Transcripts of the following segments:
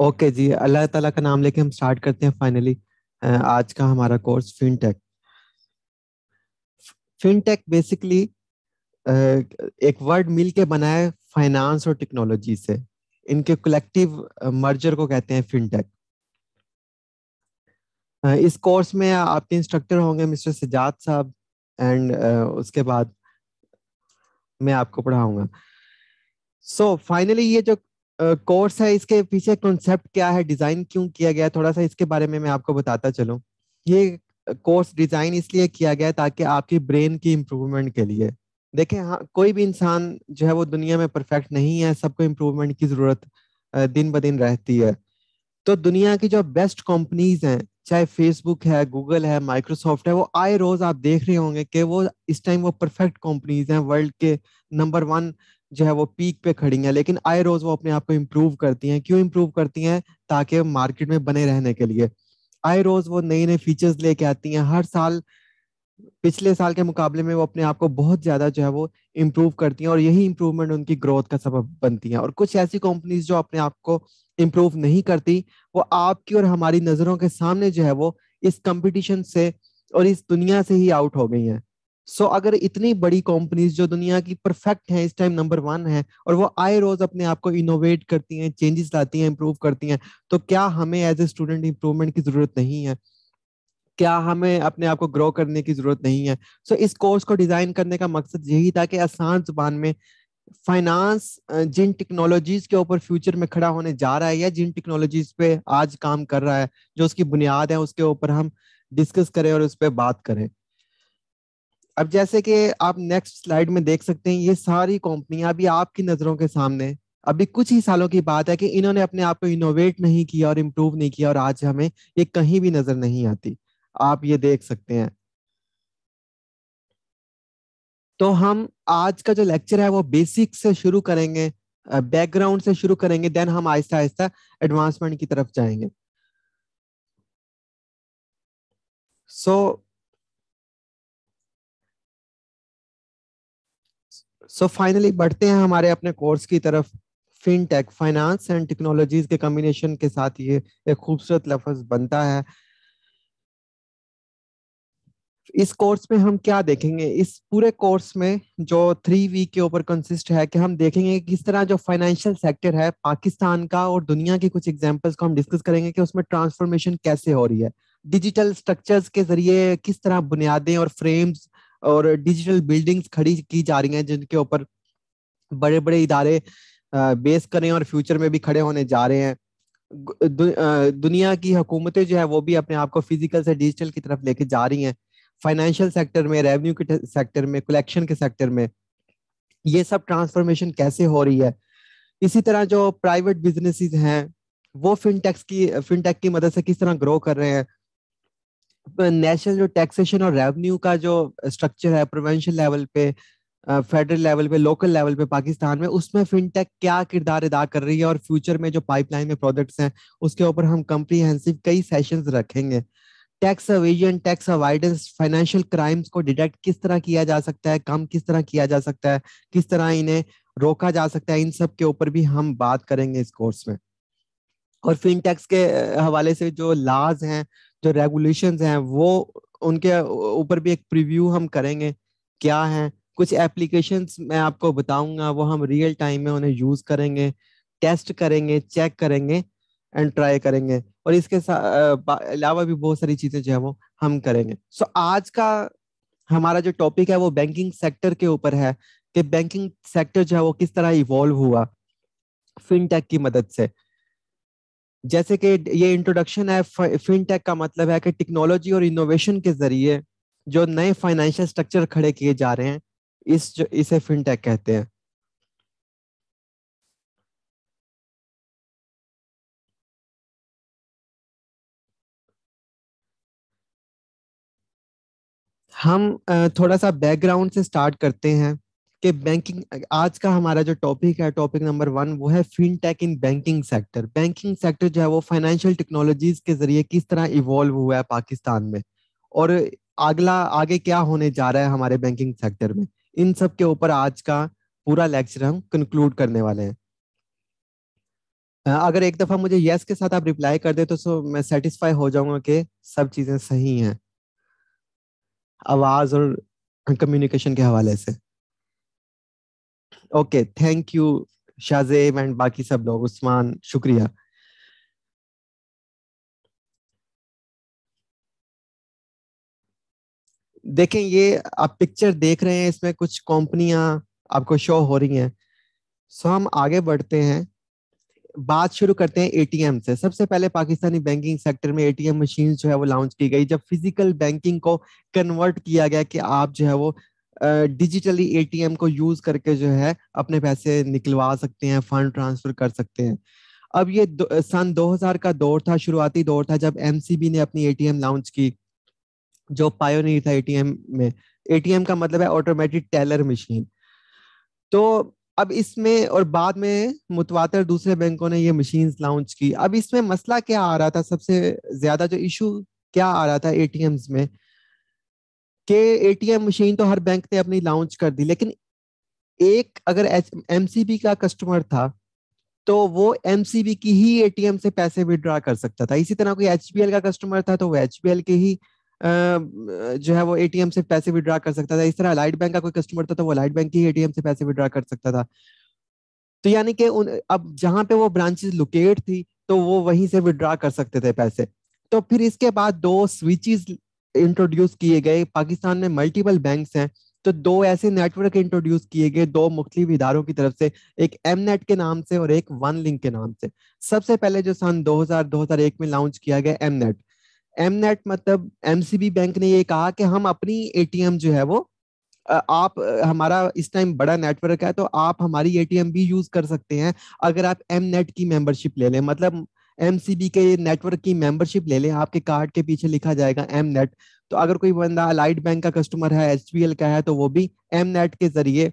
Okay okay जी अल्लाह ताला का नाम लेके हम स्टार्ट करते हैं फाइनली आज का हमारा कोर्स फिनटेक फिनटेक बेसिकली एक वर्ड मिल के बना है फाइनेंस और टेक्नोलॉजी से इनके कलेक्टिव मर्जर को कहते हैं फिनटेक इस कोर्स में आपके इंस्ट्रक्टर होंगे मिस्टर सजाद साहब एंड उसके बाद मैं आपको पढ़ाऊंगा सो so, फाइनली ये जो कोर्स है इसके पीछे कॉन्सेप्ट क्या है डिजाइन क्यों किया गया थोड़ा सा इसके बारे में मैं आपको बताता चलू ये कोर्स डिजाइन इसलिए किया गया ताकि आपकी ब्रेन की इम्प्रूवमेंट के लिए देखें हाँ कोई भी इंसान जो है वो दुनिया में परफेक्ट नहीं है सबको इम्प्रूवमेंट की ज़रूरत दिन ब दिन रहती है तो दुनिया की जो बेस्ट कंपनीज हैं चाहे फेसबुक है गूगल है माइक्रोसॉफ्ट है वो आए रोज आप देख रहे होंगे कि वो इस टाइम वो परफेक्ट कंपनीज हैं वर्ल्ड के नंबर वन जो है वो पीक पे खड़ी हैं लेकिन आए रोज वो अपने आप को इम्प्रूव करती हैं क्यों इम्प्रूव करती हैं ताकि मार्केट में बने रहने के लिए आए रोज वो नए नए फीचर्स लेके आती हैं हर साल पिछले साल के मुकाबले में वो अपने आप को बहुत ज्यादा जो है वो इम्प्रूव करती हैं और यही इम्प्रूवमेंट उनकी ग्रोथ का सबब बनती हैं और कुछ ऐसी कंपनीज जो अपने आप को इम्प्रूव नहीं करती वो आपकी और हमारी नजरों के सामने जो है वो इस कंपटीशन से और इस दुनिया से ही आउट हो गई हैं सो so, अगर इतनी बड़ी कंपनीज जो दुनिया की परफेक्ट हैं इस टाइम नंबर वन है और वो आए रोज अपने आप को इनोवेट करती हैं चेंजेस लाती हैं इम्प्रूव करती हैं तो क्या हमें एज ए स्टूडेंट इम्प्रूवमेंट की जरूरत नहीं है क्या हमें अपने आप को ग्रो करने की जरूरत नहीं है सो so, इस कोर्स को डिजाइन करने का मकसद यही था कि आसान जुबान में फाइनेंस जिन टेक्नोलॉजीज के ऊपर फ्यूचर में खड़ा होने जा रहा है या जिन टेक्नोलॉजीज पे आज काम कर रहा है जो उसकी बुनियाद है उसके ऊपर हम डिस्कस करें और उस पर बात करें अब जैसे कि आप नेक्स्ट स्लाइड में देख सकते हैं ये सारी कंपनियां अभी आपकी नजरों के सामने अभी कुछ ही सालों की बात है कि इन्होंने अपने आप को इनोवेट नहीं किया और इम्प्रूव नहीं किया और आज हमें ये कहीं भी नजर नहीं आती आप ये देख सकते हैं तो हम आज का जो लेक्चर है वो बेसिक से शुरू करेंगे बैकग्राउंड से शुरू करेंगे देन हम आहिस्ता आहिस्ता एडवांसमेंट की तरफ जाएंगे so so, so so finally बढ़ते हैं हमारे अपने कोर्स की तरफ फिनटेक फाइनेंस एंड टेक्नोलॉजीज के कॉम्बिनेशन के साथ ये एक खूबसूरत लफ्ज बनता है इस कोर्स में हम क्या देखेंगे इस पूरे कोर्स में जो थ्री वीक के ऊपर कंसिस्ट है कि हम देखेंगे किस तरह जो फाइनेंशियल सेक्टर है पाकिस्तान का और दुनिया के कुछ एग्जांपल्स को हम डिस्कस करेंगे कि उसमें ट्रांसफॉर्मेशन कैसे हो रही है डिजिटल स्ट्रक्चर्स के जरिए किस तरह बुनियादें और फ्रेम्स और डिजिटल बिल्डिंग्स खड़ी की जा रही हैं जिनके ऊपर बड़े बड़े इदारे बेस करें और फ्यूचर में भी खड़े होने जा रहे हैं दु, दुनिया की हुकूमतें जो है वो भी अपने आप को फिजिकल से डिजिटल की तरफ लेके जा रही हैं फाइनेंशियल सेक्टर में रेवेन्यू के सेक्टर में कलेक्शन के सेक्टर में ये सब ट्रांसफॉर्मेशन कैसे हो रही है इसी तरह जो प्राइवेट बिजनेसिस हैं वो फिनटेक्स की फिनटेक की मदद से किस तरह ग्रो कर रहे हैं नेशनल जो टैक्सेशन और रेवेन्यू का जो स्ट्रक्चर है प्रोवेंशियल लेवल पे फेडरल लेवल पे लोकल लेवल पे पाकिस्तान में उसमें फिनटेक क्या किरदार अदा कर रही है और फ्यूचर में जो पाइपलाइन में प्रोडक्ट्स हैं उसके ऊपर हम कम्प्रीहेंसिव कई सेशंस रखेंगे tax evasion tax avoidance financial crimes को डिटेक्ट किस तरह किया जा सकता है कम किस तरह किया जा सकता है किस तरह इन्हें रोका जा सकता है इन सब के ऊपर भी हम बात करेंगे इस कोर्स में और फिनटेक्स के हवाले से जो लाज हैं जो रेगुलेशन हैं वो उनके ऊपर भी एक प्रीव्यू हम करेंगे क्या है कुछ एप्लीकेशन मैं आपको बताऊंगा वो हम रियल टाइम में उन्हें यूज करेंगे टेस्ट करेंगे चेक करेंगे एंड ट्राई करेंगे और इसके अलावा भी बहुत सारी चीजें जो है वो हम करेंगे सो so, आज का हमारा जो टॉपिक है वो बैंकिंग सेक्टर के ऊपर है कि बैंकिंग सेक्टर जो है वो किस तरह इवॉल्व हुआ फिनटेक की मदद से जैसे कि ये इंट्रोडक्शन है फिनटेक का मतलब है कि टेक्नोलॉजी और इनोवेशन के जरिए जो नए फाइनेंशियल स्ट्रक्चर खड़े किए जा रहे हैं इस जो, इसे फिनटेक कहते हैं हम थोड़ा सा बैकग्राउंड से स्टार्ट करते हैं कि बैंकिंग आज का हमारा जो टॉपिक है टॉपिक नंबर वन वो है fintech in banking sector banking sector जो है वो फाइनेंशियल टेक्नोलॉजीज के जरिए किस तरह इवॉल्व हुआ है पाकिस्तान में और अगला आगे क्या होने जा रहा है हमारे बैंकिंग सेक्टर में इन सब के ऊपर आज का पूरा लेक्चर हम कंक्लूड करने वाले हैं अगर एक दफा मुझे यस के साथ आप रिप्लाई कर दे तो सो मैं सेटिस्फाई हो जाऊंगा कि सब चीजें सही हैं आवाज और कम्युनिकेशन के हवाले से okay thank you Shahzeb and बाकी सब लोग उस्मान शुक्रिया देखें ये आप पिक्चर देख रहे हैं इसमें कुछ कंपनियां आपको शो हो रही हैं सो हम आगे बढ़ते हैं बात शुरू करते हैं एटीएम से सबसे पहले पाकिस्तानी बैंकिंग सेक्टर में एटीएम मशीन जो है वो लॉन्च की गई जब फिजिकल बैंकिंग को कन्वर्ट किया गया कि आप जो है वो डिजिटली एटीएम को यूज करके जो है अपने पैसे निकलवा सकते हैं फंड ट्रांसफर कर सकते हैं अब ये दो, सन 2000 का दौर था शुरुआती दौर था जब एमसीबी ने अपनी एटीएम लॉन्च की जो पायोनियर था एटीएम में एटीएम का मतलब है ऑटोमेटिक टेलर मशीन तो अब इसमें और बाद में मुतवातर दूसरे बैंकों ने ये मशीन लॉन्च की अब इसमें मसला क्या आ रहा था सबसे ज्यादा जो इशू क्या आ रहा था एटीएम्स में कि एटीएम मशीन तो हर बैंक ने अपनी लॉन्च कर दी लेकिन एक अगर एमसीबी का कस्टमर था तो वो एमसीबी की ही एटीएम से पैसे विड्रॉ कर सकता था इसी तरह कोई एच का कस्टमर था तो वो एच के ही जो है वो एटीएम से पैसे विड्रॉ कर सकता था इस तरह लाइट बैंक का कोई कस्टमर था तो वो लाइट बैंक की एटीएम से पैसे विड्रॉ कर सकता था तो यानी कि अब जहां पे वो ब्रांचेस लोकेट थी तो वो वहीं से विड्रॉ कर सकते थे पैसे तो फिर इसके बाद दो स्विचेस इंट्रोड्यूस किए गए पाकिस्तान में मल्टीपल बैंक्स हैं तो दो ऐसे नेटवर्क इंट्रोड्यूस किए गए दो मुख्तलिफ इधारों की तरफ से एक एम नेट के नाम से और एक वन लिंक के नाम से सबसे पहले जो सन 2000 2001 में लॉन्च किया गया एम नेट एम नेट मतलब एम बैंक ने ये कहा कि हम अपनी एटीएम जो है वो आप हमारा इस टाइम बड़ा नेटवर्क है तो आप हमारी एटीएम भी यूज कर सकते हैं अगर आप एम नेट की मेंबरशिप ले लें मतलब एम के नेटवर्क की मेंबरशिप ले लें आपके कार्ड के पीछे लिखा जाएगा एम नेट तो अगर कोई बंदा अलाइट बैंक का कस्टमर है एच का है तो वो भी एम नेट के जरिए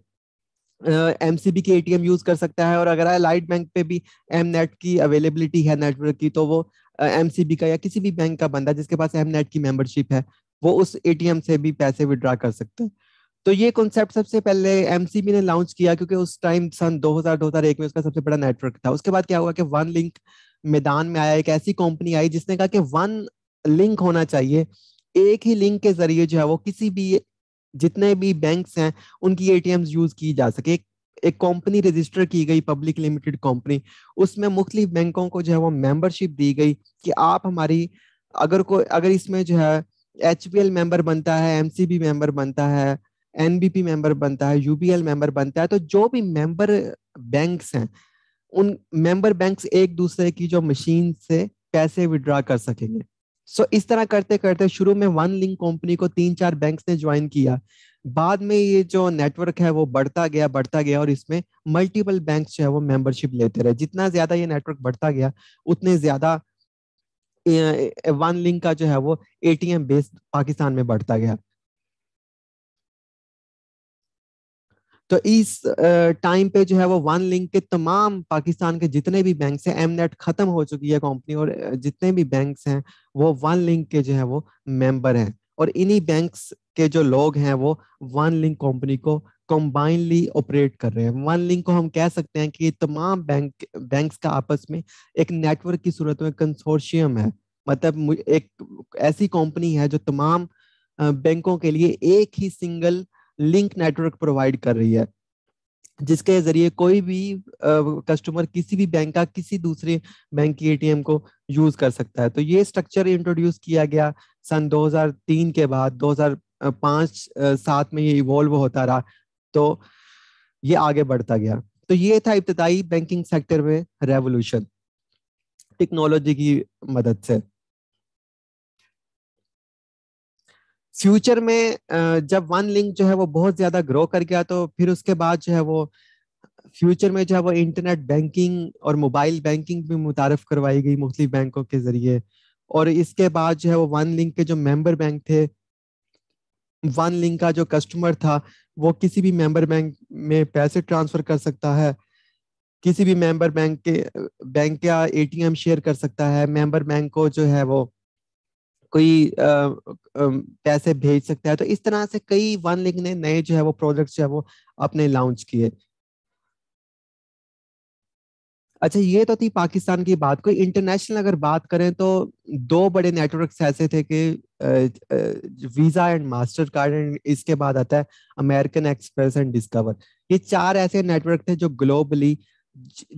एम सी बी के एटीएम यूज कर सकता है और अगर अलाइट बैंक पे भी एम नेट की अवेलेबिलिटी है नेटवर्क की तो वो एम सी बी का या किसी भी बैंक का बंदा जिसके पास एम नेट की मेंबरशिप है वो उस एटीएम से भी पैसे विड्रा कर सकते हैं तो ये कॉन्सेप्ट सबसे पहले एमसीबी ने लॉन्च किया क्योंकि उस टाइम सन 2000 2001 में उसका सबसे बड़ा नेटवर्क था उसके बाद क्या हुआ कि वन लिंक मैदान में आया एक ऐसी कंपनी आई जिसने कहा कि वन लिंक होना चाहिए एक ही लिंक के जरिए जो है वो किसी भी जितने भी बैंक हैं उनकी ए यूज की जा सके एक कंपनी रजिस्टर की गई पब्लिक लिमिटेड कंपनी उसमें मुख्तलिफ बैंकों को जो है वो मेंबरशिप दी गई कि आप हमारी अगर को अगर इसमें जो है एच मेंबर बनता है एम मेंबर बनता है एनबीपी मेंबर बनता है यूबीएल मेंबर बनता है तो जो भी मेंबर बैंक्स हैं उन मेंबर बैंक्स एक दूसरे की जो मशीन से पैसे विड्रॉ कर सकेंगे सो so, इस तरह करते करते शुरू में वन लिंक कंपनी को तीन चार बैंक्स ने ज्वाइन किया बाद में ये जो नेटवर्क है वो बढ़ता गया बढ़ता गया और इसमें मल्टीपल बैंक्स जो है वो मेंबरशिप लेते रहे जितना ज्यादा ये नेटवर्क बढ़ता गया उतने ज्यादा वन लिंक का जो है वो एटीएम बेस्ड पाकिस्तान में बढ़ता गया तो इस टाइम पे जो है वो वन लिंक के तमाम पाकिस्तान के जितने भी बैंक है एम नेट खत्म हो चुकी है कंपनी और जितने भी बैंक हैं वो वन लिंक के जो है वो मेंबर हैं और इन्हीं बैंक के जो लोग हैं वो वन लिंक कंपनी को कंबाइनली ऑपरेट कर रहे हैं वन लिंक को हम कह सकते हैं कि तमाम बैंक बैंक्स का आपस में एक नेटवर्क की सूरत में कंसोर्शियम है मतलब एक ऐसी कंपनी है जो तमाम बैंकों के लिए एक ही सिंगल लिंक नेटवर्क प्रोवाइड कर रही है जिसके जरिए कोई भी कस्टमर किसी भी बैंक का किसी दूसरे बैंक की एटीएम को यूज कर सकता है तो ये स्ट्रक्चर इंट्रोड्यूस किया गया सन 2003 के बाद 2005 सात में ये इवॉल्व होता रहा तो ये आगे बढ़ता गया तो ये था इब्तदाई बैंकिंग सेक्टर में रेवोल्यूशन टेक्नोलॉजी की मदद से फ्यूचर में जब वन लिंक जो है वो बहुत ज्यादा ग्रो कर गया तो फिर उसके बाद जो है वो फ्यूचर में जो है वो इंटरनेट बैंकिंग और मोबाइल बैंकिंग भी मुतारफ करवाई गई मुख्तलिफ बैंकों के जरिए और इसके बाद जो है वो वन लिंक के जो मेंबर बैंक थे वन लिंक का जो कस्टमर था वो किसी भी मेंबर बैंक में पैसे ट्रांसफर कर सकता है किसी भी मेंबर बैंक के बैंक का एटीएम शेयर कर सकता है मेंबर बैंक को जो है वो कोई आ, आ, पैसे भेज सकता है तो इस तरह से कई वन लिंक ने नए जो है वो प्रोडक्ट्स जो है वो अपने लॉन्च किए अच्छा ये तो थी पाकिस्तान की बात कोई इंटरनेशनल अगर बात करें तो दो बड़े नेटवर्क्स ऐसे थे कि Visa and Mastercard and इसके बाद आता है अमेरिकन एक्सप्रेस एंड डिस्कवर ये चार ऐसे नेटवर्क थे जो ग्लोबली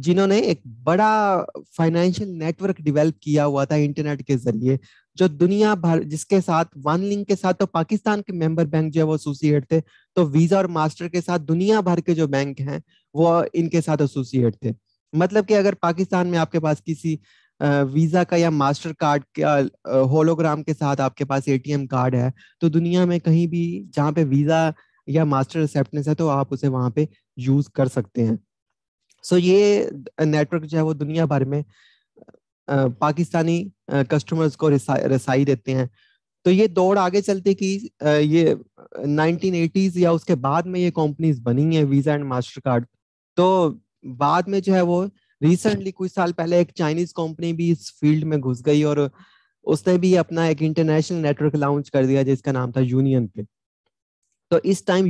जिन्होंने एक बड़ा फाइनेंशियल नेटवर्क डेवलप किया हुआ था इंटरनेट के जरिए जो दुनिया भर जिसके साथ वन लिंक के साथ तो पाकिस्तान के मेंबर बैंक जो है वो एसोसिएट थे तो वीजा और मास्टर के साथ दुनिया भर के जो बैंक हैं वो इनके साथ एसोसिएट थे मतलब कि अगर पाकिस्तान में आपके पास किसी वीजा का या मास्टर कार्ड का होलोग्राम के साथ आपके पास एटीएम कार्ड है तो दुनिया में कहीं भी जहाँ पे वीजा या मास्टर एक्सेप्टेंस है तो आप उसे वहां पे यूज कर सकते हैं सो so, ये नेटवर्क जो है वो दुनिया भर में पाकिस्तानी कस्टमर्स को रसाई देते हैं तो ये दौड़ आगे चलते कि ये 1980s या उसके बाद में ये कंपनीज बनी है वीजा एंड मास्टर कार्ड तो बाद में जो है वो रिसेंटली कुछ साल पहले एक चाइनीज कंपनी भी इस फील्ड में घुस गई और उसने भी अपना एक इंटरनेशनल नेटवर्क लॉन्च कर दिया जिसका नाम था यूनियन पे तो इस टाइम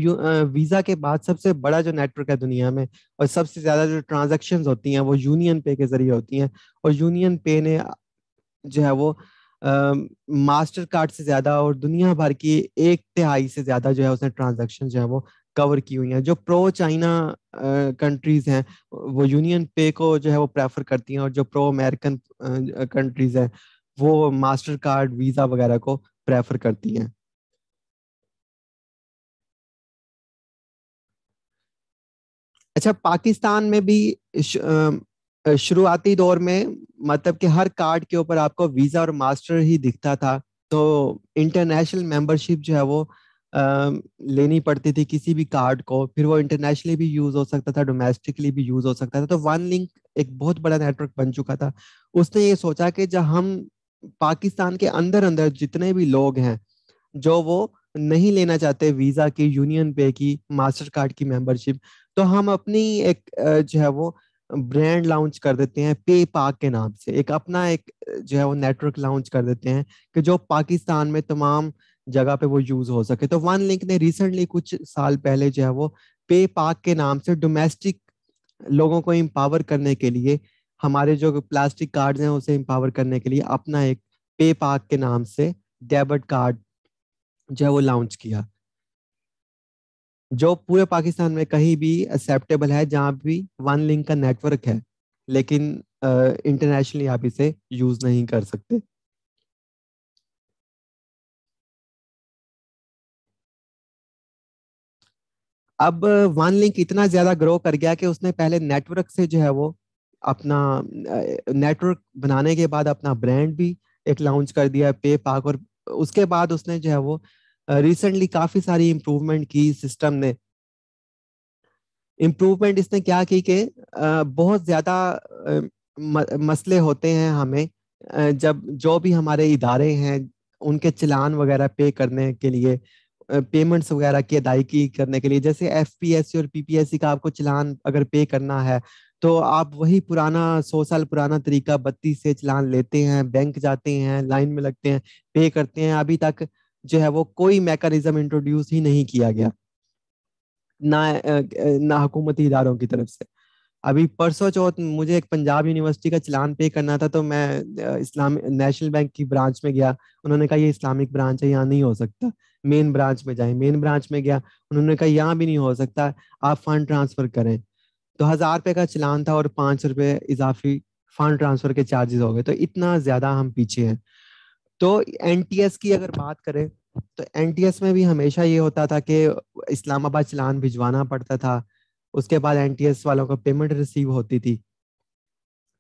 वीजा के बाद सबसे बड़ा जो नेटवर्क है दुनिया में और सबसे ज्यादा जो ट्रांजेक्शन होती हैं वो यूनियन पे के जरिए होती हैं और यूनियन पे ने जो है वो मास्टर कार्ड से ज्यादा और दुनिया भर की एक तिहाई से ज्यादा जो है उसने ट्रांजेक्शन जो है वो कवर की हुई हैं जो प्रो चाइना कंट्रीज हैं वो यूनियन पे को जो है वो प्रेफर करती हैं और जो प्रो अमेरिकन कंट्रीज हैं वो मास्टर कार्ड वीजा वगैरह को प्रेफर करती हैं अच्छा पाकिस्तान में भी शुरुआती दौर में मतलब कि हर कार्ड के ऊपर आपको वीजा और मास्टर ही दिखता था तो इंटरनेशनल मेंबरशिप जो है वो आ, लेनी पड़ती थी किसी भी कार्ड को फिर वो इंटरनेशनली भी यूज हो सकता था डोमेस्टिकली भी यूज हो सकता था तो वन लिंक एक बहुत बड़ा नेटवर्क बन चुका था उसने ये सोचा कि जब हम पाकिस्तान के अंदर अंदर जितने भी लोग हैं जो वो नहीं लेना चाहते वीजा की यूनियन पे की मास्टर कार्ड की मेंबरशिप तो हम अपनी एक जो है वो ब्रांड लॉन्च कर देते हैं पे पाक के नाम से एक अपना एक जो है वो नेटवर्क लॉन्च कर देते हैं कि जो पाकिस्तान में तमाम जगह पे वो यूज हो सके तो वन लिंक ने रिसेंटली कुछ साल पहले जो है वो पे पाक के नाम से डोमेस्टिक लोगों को एम्पावर करने के लिए हमारे जो प्लास्टिक कार्ड हैं उसे एम्पावर करने के लिए अपना एक पे पाक के नाम से डेबिट कार्ड जो है वो लॉन्च किया जो पूरे पाकिस्तान में कहीं भी एक्सेप्टेबल है जहाँ भी वन लिंक का नेटवर्क है लेकिन इंटरनेशनली आप इसे यूज नहीं कर सकते अब वन लिंक इतना ज्यादा ग्रो कर गया कि उसने पहले नेटवर्क से जो है वो अपना नेटवर्क बनाने के बाद अपना ब्रांड भी एक लॉन्च कर दिया पे पाक और उसके बाद उसने जो है वो रिसेंटली काफी सारी इम्प्रूवमेंट की सिस्टम ने इम्प्रूवमेंट इसने क्या की कि बहुत ज्यादा मसले होते हैं हमें जब जो भी हमारे इदारे हैं उनके चलान वगैरह पे करने के लिए पेमेंट्स वगैरह की अदायगी करने के लिए जैसे एफ और पीपीएससी का आपको चलान अगर पे करना है तो आप वही पुराना सौ साल पुराना तरीका बत्तीस से चलान लेते हैं बैंक जाते हैं लाइन में लगते हैं पे करते हैं अभी तक जो है वो कोई मैकेनिज्म इंट्रोड्यूस ही नहीं किया गया ना ना हुकूमती इदारों की तरफ से अभी परसों चौथ मुझे एक पंजाब यूनिवर्सिटी का चलान पे करना था तो मैं इस्लाम नेशनल बैंक की ब्रांच में गया उन्होंने कहा ये इस्लामिक ब्रांच है यहाँ नहीं हो सकता मेन ब्रांच में जाए मेन ब्रांच में गया उन्होंने कहा यहाँ भी नहीं हो सकता आप फंड ट्रांसफर करें तो हजार रुपये का चलान था और पाँच रुपये इजाफी फंड ट्रांसफर के चार्जेस हो गए तो इतना ज्यादा हम पीछे हैं तो एनटीएस की अगर बात करें तो एनटीएस में भी हमेशा ये होता था कि इस्लामाबाद चलान भिजवाना पड़ता था उसके बाद एनटीएस वालों को पेमेंट रिसीव होती थी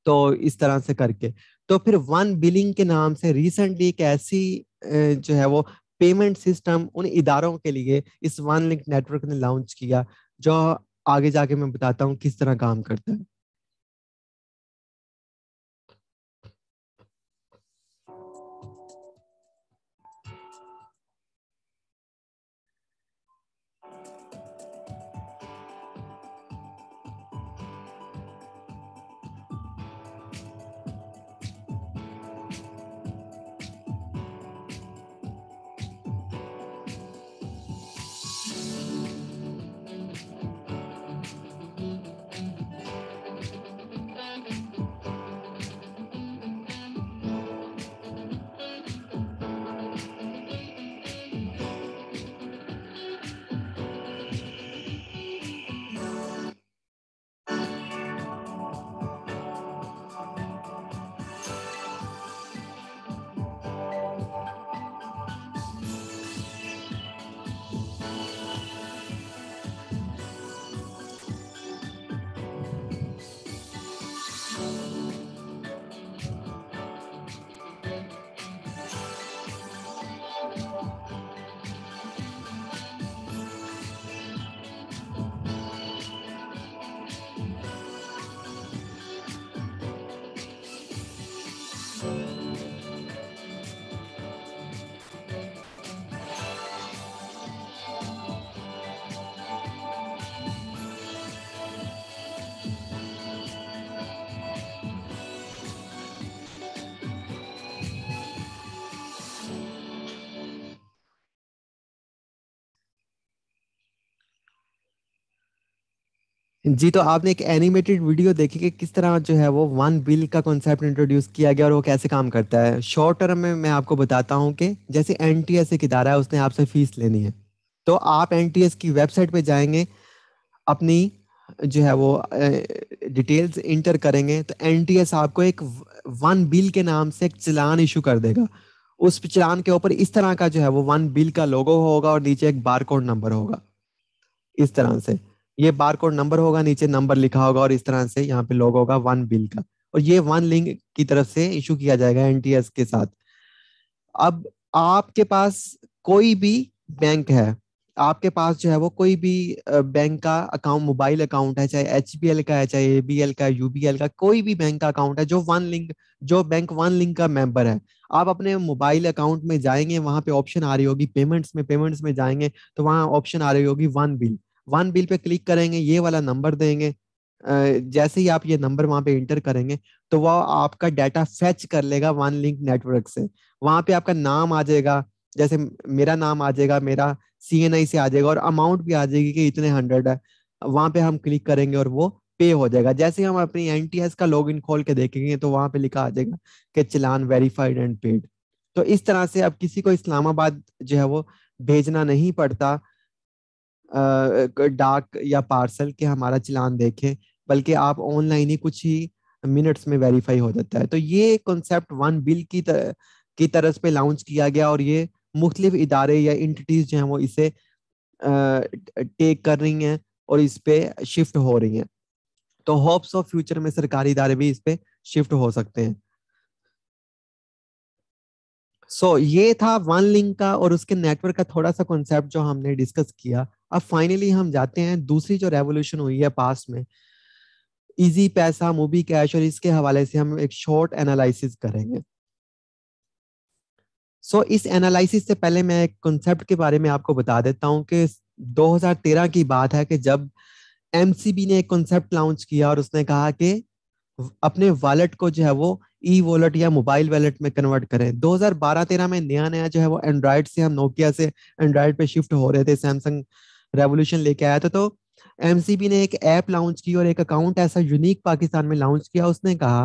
तो इस तरह से करके तो फिर वन बिलिंग के नाम से रिसेंटली एक ऐसी जो है वो पेमेंट सिस्टम उन इदारों के लिए इस वन लिंक नेटवर्क ने लॉन्च किया जो आगे जाके मैं बताता हूँ किस तरह काम करता है Thank you. जी तो आपने एक एनिमेटेड वीडियो देखी कि किस तरह जो है वो वन बिल का कॉन्सेप्ट इंट्रोड्यूस किया गया और वो कैसे काम करता है शॉर्ट टर्म में मैं आपको बताता हूँ कि जैसे एन टी एस एक इदारा है उसने आपसे फीस लेनी है तो आप एन टी एस की वेबसाइट पे जाएंगे अपनी जो है वो डिटेल्स इंटर करेंगे तो एन टी एस आपको एक वन बिल के नाम से एक चलान इशू कर देगा उस चलान के ऊपर इस तरह का जो है वो वन बिल का लोगो होगा और नीचे एक बारकोड नंबर होगा इस तरह से ये बार कोड नंबर होगा नीचे नंबर लिखा होगा और इस तरह से यहाँ पे लोग होगा वन बिल का और ये वन लिंक की तरफ से इशू किया जाएगा एनटीएस के साथ अब आपके पास कोई भी बैंक है आपके पास जो है वो कोई भी बैंक का अकाउंट मोबाइल अकाउंट है चाहे एच का है चाहे ए का यूबीएल का कोई भी बैंक का अकाउंट है जो वन लिंक जो बैंक वन लिंक का मेंबर है आप अपने मोबाइल अकाउंट में जाएंगे वहां पे ऑप्शन आ रही होगी पेमेंट्स में पेमेंट्स में जाएंगे तो वहां ऑप्शन आ रही होगी वन बिल वन बिल पे क्लिक करेंगे ये वाला नंबर देंगे जैसे ही आप ये नंबर वहां पे इंटर करेंगे तो वह आपका डाटा फेच कर लेगा वन लिंक नेटवर्क से वहां पे आपका नाम आ जाएगा जैसे मेरा नाम आ जाएगा मेरा सी से आ जाएगा और अमाउंट भी आ जाएगी कि इतने हंड्रेड है वहां पे हम क्लिक करेंगे और वो पे हो जाएगा जैसे हम अपनी एन का लॉग इन खोल के देखेंगे तो वहां पे लिखा आ जाएगा कि चलान वेरीफाइड एंड पेड तो इस तरह से अब किसी को इस्लामाबाद जो है वो भेजना नहीं पड़ता डाक या पार्सल के हमारा चलान देखें बल्कि आप ऑनलाइन ही कुछ ही मिनट्स में वेरीफाई हो जाता है तो ये कॉन्सेप्ट वन बिल की तर, की तरफ पे लॉन्च किया गया और ये मुख्तलिफ इदारे या इंटिटीज जो हैं वो इसे टेक कर रही हैं और इस पर शिफ्ट हो रही हैं तो होप्स ऑफ फ्यूचर में सरकारी इदारे भी इस पर शिफ्ट हो सकते हैं सो so, ये था वन लिंक का और उसके नेटवर्क का थोड़ा सा कॉन्सेप्ट जो हमने डिस्कस किया अब फाइनली हम जाते हैं दूसरी जो रेवोल्यूशन हुई है पास में इजी पैसा मूवी कैश और इसके हवाले से हम एक शॉर्ट एनालिसिस करेंगे सो so, इस एनालिसिस से पहले मैं एक कॉन्सेप्ट के बारे में आपको बता देता हूँ कि 2013 की बात है कि जब एमसीबी ने एक कॉन्सेप्ट लॉन्च किया और उसने कहा कि अपने वॉलेट को जो है वो ई वॉलेट या मोबाइल वॉलेट में कन्वर्ट करें 2012-13 में नया नया जो है वो एंड्रॉयड से हम नोकिया से एंड्रॉयड पे शिफ्ट हो रहे थे सैमसंग रेवोल्यूशन लेके आया था तो एम ने एक ऐप लॉन्च की और एक अकाउंट ऐसा यूनिक पाकिस्तान में लॉन्च किया उसने कहा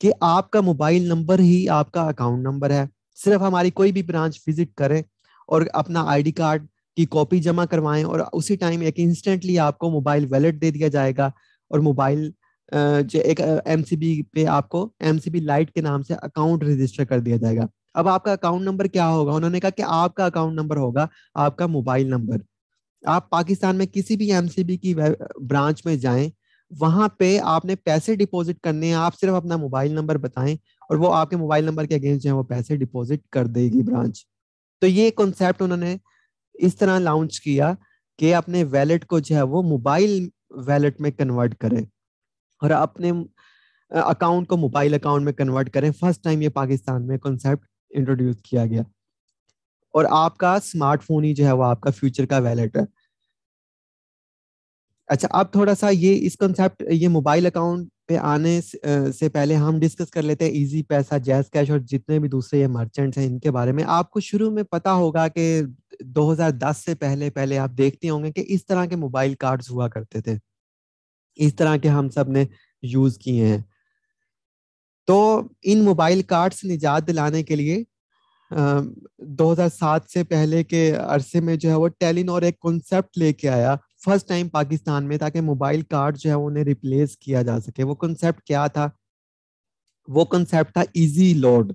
कि आपका मोबाइल नंबर ही आपका अकाउंट नंबर है सिर्फ हमारी कोई भी ब्रांच विजिट करें और अपना आईडी कार्ड की कॉपी जमा करवाएं और उसी टाइम एक इंस्टेंटली आपको मोबाइल वैलेट दे दिया जाएगा और मोबाइल जो एक एमसीबी पे आपको एमसीबी लाइट के नाम से अकाउंट रजिस्टर कर दिया जाएगा अब आपका अकाउंट नंबर क्या होगा उन्होंने कहा कि आपका अकाउंट नंबर होगा आपका मोबाइल नंबर आप पाकिस्तान में किसी भी एमसीबी की ब्रांच में जाएं वहां पे आपने पैसे डिपॉजिट करने हैं आप सिर्फ अपना मोबाइल नंबर बताएं और वो आपके मोबाइल नंबर के अगेंस्ट जो है वो पैसे डिपॉजिट कर देगी ब्रांच तो ये कॉन्सेप्ट उन्होंने इस तरह लॉन्च किया कि अपने वैलेट को जो है वो मोबाइल वैलेट में कन्वर्ट करें और अपने अकाउंट को मोबाइल अकाउंट में कन्वर्ट करें फर्स्ट टाइम ये पाकिस्तान में कॉन्सेप्ट इंट्रोड्यूस किया गया और आपका स्मार्टफोन ही जो है वो आपका फ्यूचर का वैलेट है अच्छा अब थोड़ा सा ये इस कॉन्सेप्ट ये मोबाइल अकाउंट पे आने से पहले हम डिस्कस कर लेते हैं इजी पैसा जैज कैश और जितने भी दूसरे ये मर्चेंट्स हैं इनके बारे में आपको शुरू में पता होगा कि 2010 से पहले पहले आप देखते होंगे कि इस तरह के मोबाइल कार्ड्स हुआ करते थे इस तरह के हम सब ने यूज किए हैं तो इन मोबाइल कार्ड से निजात दिलाने के लिए आ, 2007 से पहले के अरसे में जो है वो और एक कॉन्सेप्ट लेके आया फर्स्ट टाइम पाकिस्तान में ताकि मोबाइल कार्ड जो है उन्हें रिप्लेस किया जा सके वो कॉन्सेप्ट क्या था वो कॉन्सेप्ट था इजी लोड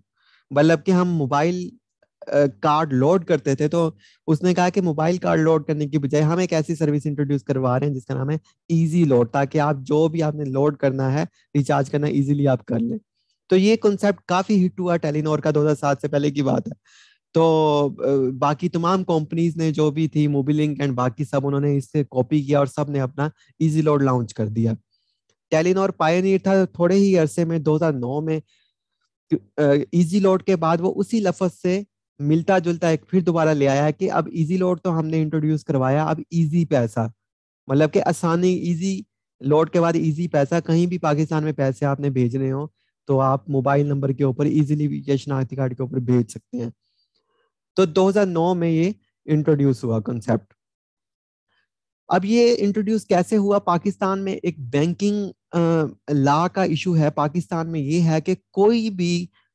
मतलब कि हम मोबाइल कार्ड लोड करते थे तो उसने कहा कि मोबाइल कार्ड लोड करने की बजाय हम एक ऐसी सर्विस इंट्रोड्यूस करवा रहे हैं जिसका नाम है इजी लोड ताकि आप जो भी आपने लोड करना है रिचार्ज करना इजीली आप कर लें तो ये कॉन्सेप्ट काफी हिट हुआ टेलीनोर का दो से पहले की बात है तो बाकी तमाम कंपनीज ने जो भी थी मोबिलिंक एंड बाकी सब उन्होंने इससे कॉपी किया और सब ने अपना इजी लोड लॉन्च कर दिया टेलीनॉर पायनियर था थोड़े ही अरसे में 2009 में इजी लोड के बाद वो उसी लफज से मिलता जुलता एक फिर दोबारा ले आया है कि अब इजी लोड तो हमने इंट्रोड्यूस करवाया अब इजी पैसा मतलब कि आसानी इजी लोड के बाद इजी पैसा कहीं भी पाकिस्तान में पैसे आपने भेजने हो तो आप मोबाइल नंबर के ऊपर इजीली या शनाख्ती कार्ड के ऊपर भेज सकते हैं तो 2009 में ये इंट्रोड्यूस हुआ कंसेप्ट अब ये इंट्रोड्यूस कैसे हुआ पाकिस्तान में एक बैंकिंग लॉ का इशू है पाकिस्तान में ये है कि कोई भी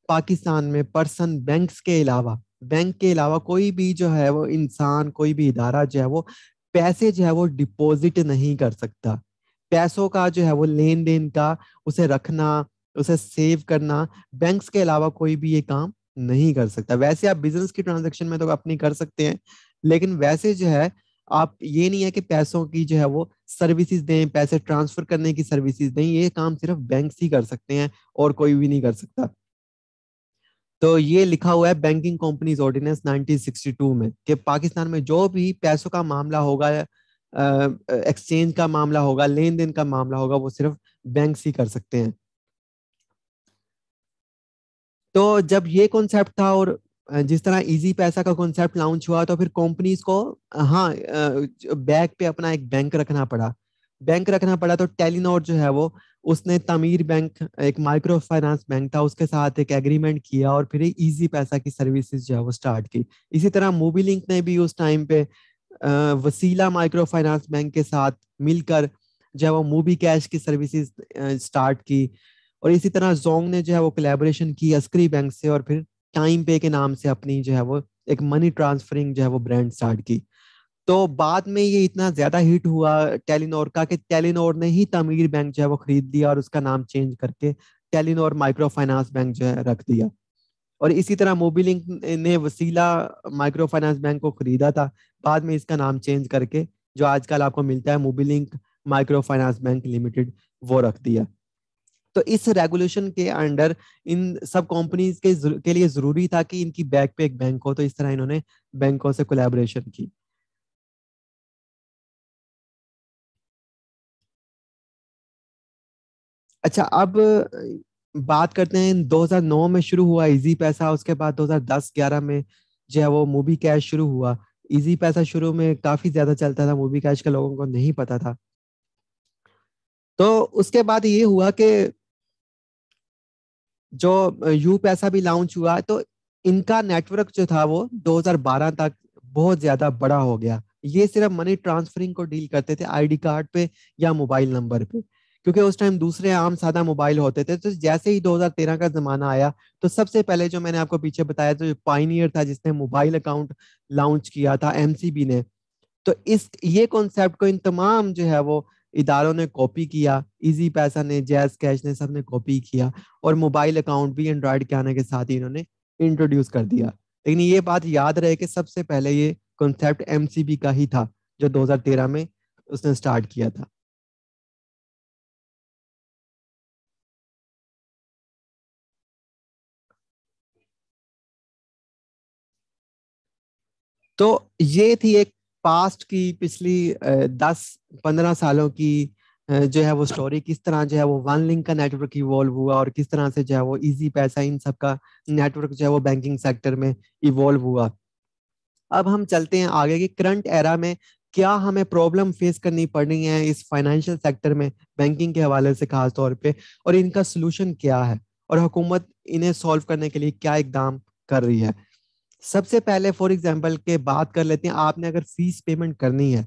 पाकिस्तान में पर्सन बैंक्स के अलावा बैंक के अलावा कोई भी जो है वो इंसान कोई भी इदारा जो है वो पैसे जो है वो डिपॉजिट नहीं कर सकता पैसों का जो है वो लेन देन का उसे रखना उसे सेव करना बैंक के अलावा कोई भी ये काम नहीं कर सकता वैसे आप बिजनेस की ट्रांजेक्शन में तो अपनी कर सकते हैं लेकिन वैसे जो है आप ये नहीं है कि पैसों की जो है वो सर्विसेज दें पैसे ट्रांसफर करने की सर्विसेज दें ये काम सिर्फ बैंक ही कर सकते हैं और कोई भी नहीं कर सकता तो ये लिखा हुआ है बैंकिंग कंपनीज ऑर्डिनेंस 1962 में कि पाकिस्तान में जो भी पैसों का मामला होगा एक्सचेंज का मामला होगा लेन देन का मामला होगा वो सिर्फ बैंक ही कर सकते हैं तो जब ये कॉन्सेप्ट था और जिस तरह इजी पैसा का कॉन्सेप्ट लॉन्च हुआ तो फिर कंपनीज को हाँ बैग पे अपना एक बैंक रखना पड़ा बैंक रखना पड़ा तो टेलीनोर जो है वो उसने तमीर बैंक एक माइक्रो फाइनेंस बैंक था उसके साथ एक एग्रीमेंट किया और फिर इजी पैसा की सर्विसेज जो है वो स्टार्ट की इसी तरह मोबी लिंक ने भी उस टाइम पे वसीला माइक्रो फाइनेंस बैंक के साथ मिलकर जो है वो मूवी कैश की सर्विसेज स्टार्ट की और इसी तरह जोंग ने जो है वो कलेबोरेशन की अस्करी बैंक से और फिर टाइम पे के नाम से अपनी जो है वो एक मनी ट्रांसफरिंग जो है वो ब्रांड स्टार्ट की तो बाद में ये इतना ज्यादा हिट हुआ टेलीनोर का कि टेलीनोर ने ही तमीर बैंक जो है वो खरीद लिया और उसका नाम चेंज करके टेलीनोर माइक्रो फाइनेंस बैंक जो है रख दिया और इसी तरह मोबिलिंक ने वसीला माइक्रो फाइनेंस बैंक को खरीदा था बाद में इसका नाम चेंज करके जो आजकल आपको मिलता है Mobilink micro finance bank limited वो रख दिया तो इस रेगुलेशन के अंडर इन सब कंपनीज के के लिए जरूरी था कि इनकी बैक पे एक बैंक हो तो इस तरह इन्होंने बैंकों से कोलेबोरेशन की अच्छा अब बात करते हैं 2009 में शुरू हुआ इजी पैसा उसके बाद 2010-11 में जो है वो मूवी कैश शुरू हुआ इजी पैसा शुरू में काफी ज्यादा चलता था मूवी कैश का लोगों को नहीं पता था तो उसके बाद ये हुआ कि जो यू पैसा भी लॉन्च हुआ तो इनका नेटवर्क जो था वो 2012 तक बहुत ज्यादा बड़ा हो गया ये सिर्फ मनी ट्रांसफरिंग को डील करते थे आईडी कार्ड पे या मोबाइल नंबर पे क्योंकि उस टाइम दूसरे आम सादा मोबाइल होते थे तो जैसे ही 2013 का जमाना आया तो सबसे पहले जो मैंने आपको पीछे बताया तो पाइनियर था जिसने मोबाइल अकाउंट लॉन्च किया था एम ने तो इस ये कॉन्सेप्ट को इन तमाम जो है वो इदारों ने कॉपी किया इजी पैसा ने जैज कैश ने सब ने कॉपी किया और मोबाइल अकाउंट भी एंड्रॉयड के आने के साथ ही इन्होंने इंट्रोड्यूस कर दिया लेकिन ये बात याद रहे कि सबसे पहले ये कॉन्सेप्ट एमसीबी का ही था जो 2013 में उसने स्टार्ट किया था तो ये थी एक पास्ट की पिछली दस पंद्रह सालों की जो है वो स्टोरी किस तरह जो है वो वन लिंक का नेटवर्क इवॉल्व हुआ और किस तरह से जो है वो इजी पैसा इन सब का नेटवर्क जो है वो बैंकिंग सेक्टर में इवॉल्व हुआ अब हम चलते हैं आगे की करंट एरा में क्या हमें प्रॉब्लम फेस करनी पड़नी है इस फाइनेंशियल सेक्टर में बैंकिंग के हवाले से खास तौर पे और इनका सोल्यूशन क्या है और हुकूमत इन्हें सॉल्व करने के लिए क्या इकदाम कर रही है सबसे पहले फॉर एग्जाम्पल के बात कर लेते हैं आपने अगर फीस पेमेंट करनी है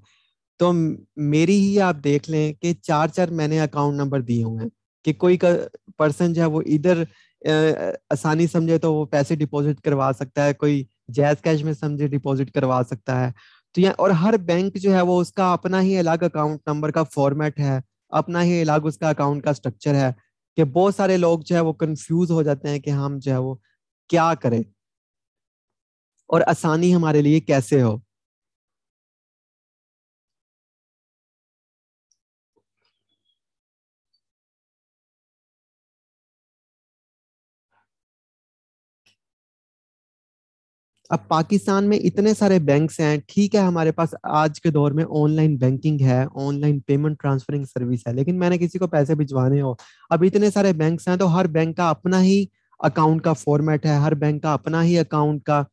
तो मेरी ही आप देख लें कि चार चार मैंने अकाउंट नंबर दिए हुए हैं कि कोई का पर्सन जो है वो इधर आसानी समझे तो वो पैसे डिपॉजिट करवा सकता है कोई जैज कैश में समझे डिपॉजिट करवा सकता है तो यहाँ और हर बैंक जो है वो उसका अपना ही अलग अकाउंट नंबर का फॉर्मेट है अपना ही अलग उसका अकाउंट का स्ट्रक्चर है कि बहुत सारे लोग जो है वो कंफ्यूज हो जाते हैं कि हम जो है वो क्या करें और आसानी हमारे लिए कैसे हो अब पाकिस्तान में इतने सारे बैंक्स हैं ठीक है हमारे पास आज के दौर में ऑनलाइन बैंकिंग है ऑनलाइन पेमेंट ट्रांसफरिंग सर्विस है लेकिन मैंने किसी को पैसे भिजवाने हो अब इतने सारे बैंक्स हैं तो हर बैंक का अपना ही अकाउंट का फॉर्मेट है हर बैंक का अपना ही अकाउंट का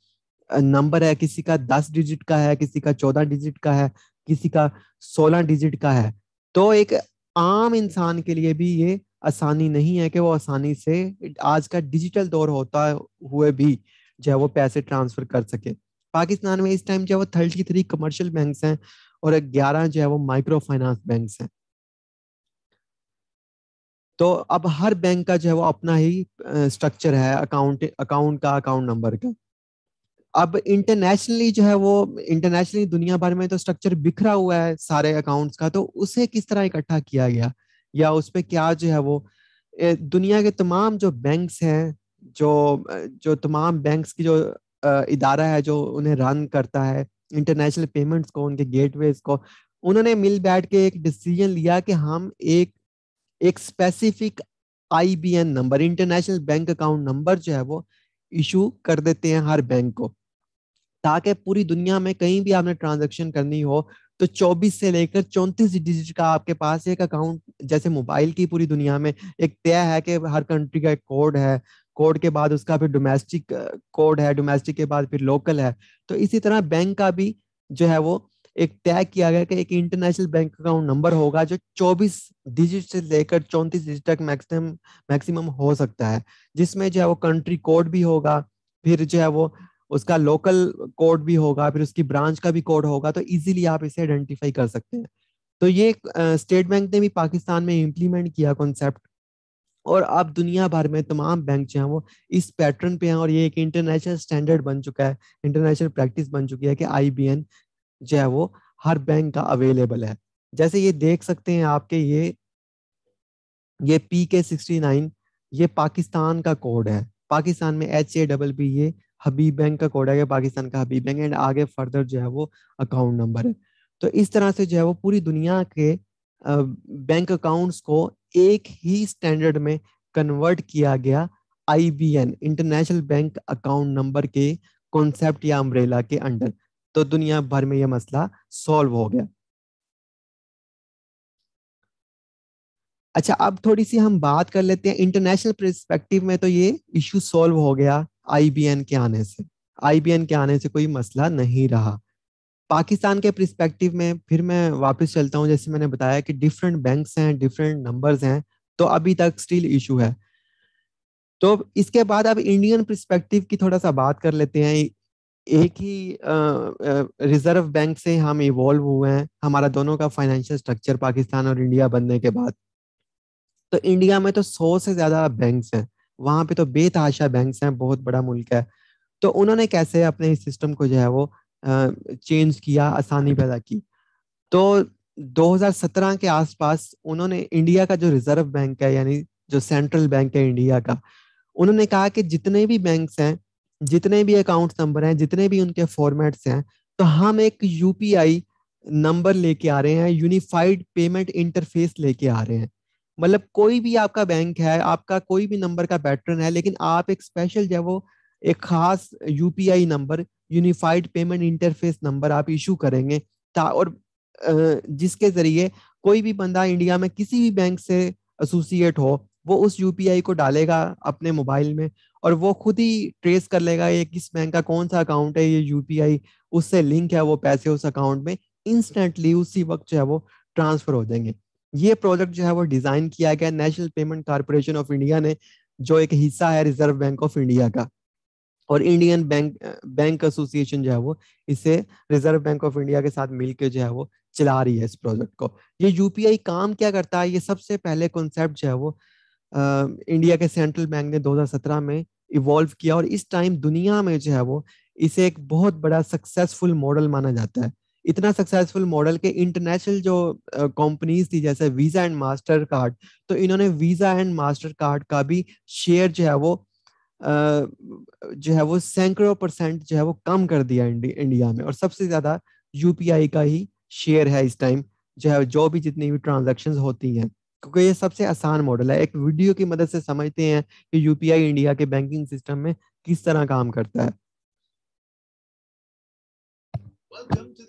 नंबर है किसी का दस डिजिट का है किसी का चौदह डिजिट का है किसी का सोलह डिजिट का है तो एक आम इंसान के लिए भी ये आसानी नहीं है कि वो आसानी से आज का डिजिटल दौर होता हुए भी जो है वो पैसे ट्रांसफर कर सके पाकिस्तान में इस टाइम जो है वो थर्टी थ्री कमर्शियल बैंक हैं और ग्यारह जो है वो माइक्रो फाइनेंस बैंक हैं तो अब हर बैंक का जो है वो अपना ही स्ट्रक्चर है अकाउंट अकाउंट का अकाउंट नंबर का अब इंटरनेशनली जो है वो इंटरनेशनली दुनिया भर में तो स्ट्रक्चर बिखरा हुआ है सारे अकाउंट्स का तो उसे किस तरह इकट्ठा किया गया या उस पर क्या जो है वो दुनिया के तमाम जो बैंक्स हैं जो जो तमाम बैंक्स की जो इदारा है जो उन्हें रन करता है इंटरनेशनल पेमेंट्स को उनके गेटवेज को उन्होंने मिल बैठ के एक डिसीजन लिया कि हम एक एक specific IBAN number international bank account number जो है वो इशू कर देते हैं हर बैंक को ताकि पूरी दुनिया में कहीं भी आपने ट्रांजेक्शन करनी हो तो 24 से लेकर 34 डिजिट का आपके पास एक अकाउंट जैसे मोबाइल की पूरी दुनिया में एक तय है कि हर कंट्री का एक कोड है कोड के बाद उसका फिर डोमेस्टिक कोड है डोमेस्टिक के बाद फिर लोकल है तो इसी तरह बैंक का भी जो है वो एक तय किया गया कि एक इंटरनेशनल बैंक अकाउंट नंबर होगा जो 24 डिजिट से लेकर 34 डिजिट तक मैक्सिमम मैक्सिमम हो सकता है जिसमें जो है वो कंट्री कोड भी होगा फिर जो है वो उसका लोकल कोड भी होगा फिर उसकी ब्रांच का भी कोड होगा तो इजीली आप इसे आइडेंटिफाई कर सकते हैं तो ये स्टेट बैंक ने भी पाकिस्तान में इम्प्लीमेंट किया कॉन्सेप्ट और अब दुनिया भर में तमाम बैंक जो हैं वो इस पैटर्न पे हैं और ये एक इंटरनेशनल स्टैंडर्ड बन चुका है इंटरनेशनल प्रैक्टिस बन चुकी है कि आई जो है वो हर बैंक का अवेलेबल है जैसे ये देख सकते हैं आपके ये ये पी के सिक्सटी नाइन ये पाकिस्तान का कोड है पाकिस्तान में एच ए डबल बी ये हबीब बैंक का कोड है पाकिस्तान का हबीब बैंक एंड आगे फर्दर जो है वो अकाउंट नंबर है तो इस तरह से जो है वो पूरी दुनिया के बैंक अकाउंट्स को एक ही स्टैंडर्ड में कन्वर्ट किया गया I international bank account number के कॉन्सेप्ट या अम्ब्रेला के अंडर तो दुनिया भर में यह मसला सॉल्व हो गया अच्छा अब थोड़ी सी हम बात कर लेते हैं इंटरनेशनल परस्पेक्टिव में तो ये इश्यू सॉल्व हो गया आईबीएन के आने से आईबीएन के आने से कोई मसला नहीं रहा पाकिस्तान के प्रस्पेक्टिव में फिर मैं वापस चलता हूँ जैसे मैंने बताया कि डिफरेंट बैंक्स हैं डिफरेंट नंबर्स हैं तो अभी तक स्टिल इशू है तो इसके बाद अब इंडियन प्रस्पेक्टिव की थोड़ा सा बात कर लेते हैं एक ही रिजर्व बैंक से हम इवॉल्व हुए हैं हमारा दोनों का फाइनेंशियल स्ट्रक्चर पाकिस्तान और इंडिया बनने के बाद तो इंडिया में तो सौ से ज्यादा बैंक्स हैं वहां पे तो बेताशा बैंक हैं बहुत बड़ा मुल्क है तो उन्होंने कैसे अपने इस सिस्टम को जो है वो चेंज किया आसानी पैदा की तो 2017 के आसपास उन्होंने इंडिया का जो रिजर्व बैंक है यानी जो सेंट्रल बैंक है इंडिया का उन्होंने कहा कि जितने भी बैंक हैं जितने भी अकाउंट नंबर हैं जितने भी उनके फॉर्मेट्स हैं तो हम एक यूपीआई नंबर लेके आ रहे हैं यूनिफाइड पेमेंट इंटरफेस लेके आ रहे हैं मतलब कोई भी आपका बैंक है आपका कोई भी नंबर का पैटर्न है लेकिन आप एक स्पेशल जो वो एक खास UPI number unified payment interface number आप इशू करेंगे और जिसके जरिए कोई भी बंदा इंडिया में किसी भी बैंक से एसोसिएट हो वो उस यूपीआई को डालेगा अपने मोबाइल में और वो खुद ही ट्रेस कर लेगा ये किस बैंक का कौन सा अकाउंट है ये यूपीआई उससे लिंक है वो पैसे उस अकाउंट में इंस्टेंटली उसी वक्त जो है वो ट्रांसफर हो जाएंगे ये प्रोजेक्ट जो है वो डिजाइन किया गया national payment corporation of India ने जो एक हिस्सा है रिजर्व बैंक ऑफ इंडिया का और इंडियन बैंक बैंक एसोसिएशन जो है वो इसे रिजर्व बैंक ऑफ इंडिया के साथ मिलकर जो है वो चला रही है इस प्रोजेक्ट को ये यूपीआई काम क्या करता है ये सबसे पहले कॉन्सेप्ट जो है वो आ, इंडिया के सेंट्रल बैंक ने 2017 में इवॉल्व किया और इस टाइम दुनिया में जो है वो इसे एक बहुत बड़ा सक्सेसफुल मॉडल माना जाता है इतना सक्सेसफुल मॉडल के इंटरनेशनल जो कंपनीज थी जैसे वीजा एंड मास्टर कार्ड तो इन्होंने वीजा एंड मास्टर कार्ड का भी शेयर जो है वो जो है वो सैकड़ों परसेंट जो है वो कम कर दिया इंडिया में और सबसे ज्यादा यूपीआई का ही शेयर है इस टाइम जो है जो भी जितनी भी ट्रांजेक्शन होती हैं क्योंकि ये सबसे आसान मॉडल है एक वीडियो की मदद से समझते हैं कि यूपीआई इंडिया के बैंकिंग सिस्टम में किस तरह काम करता है Welcome to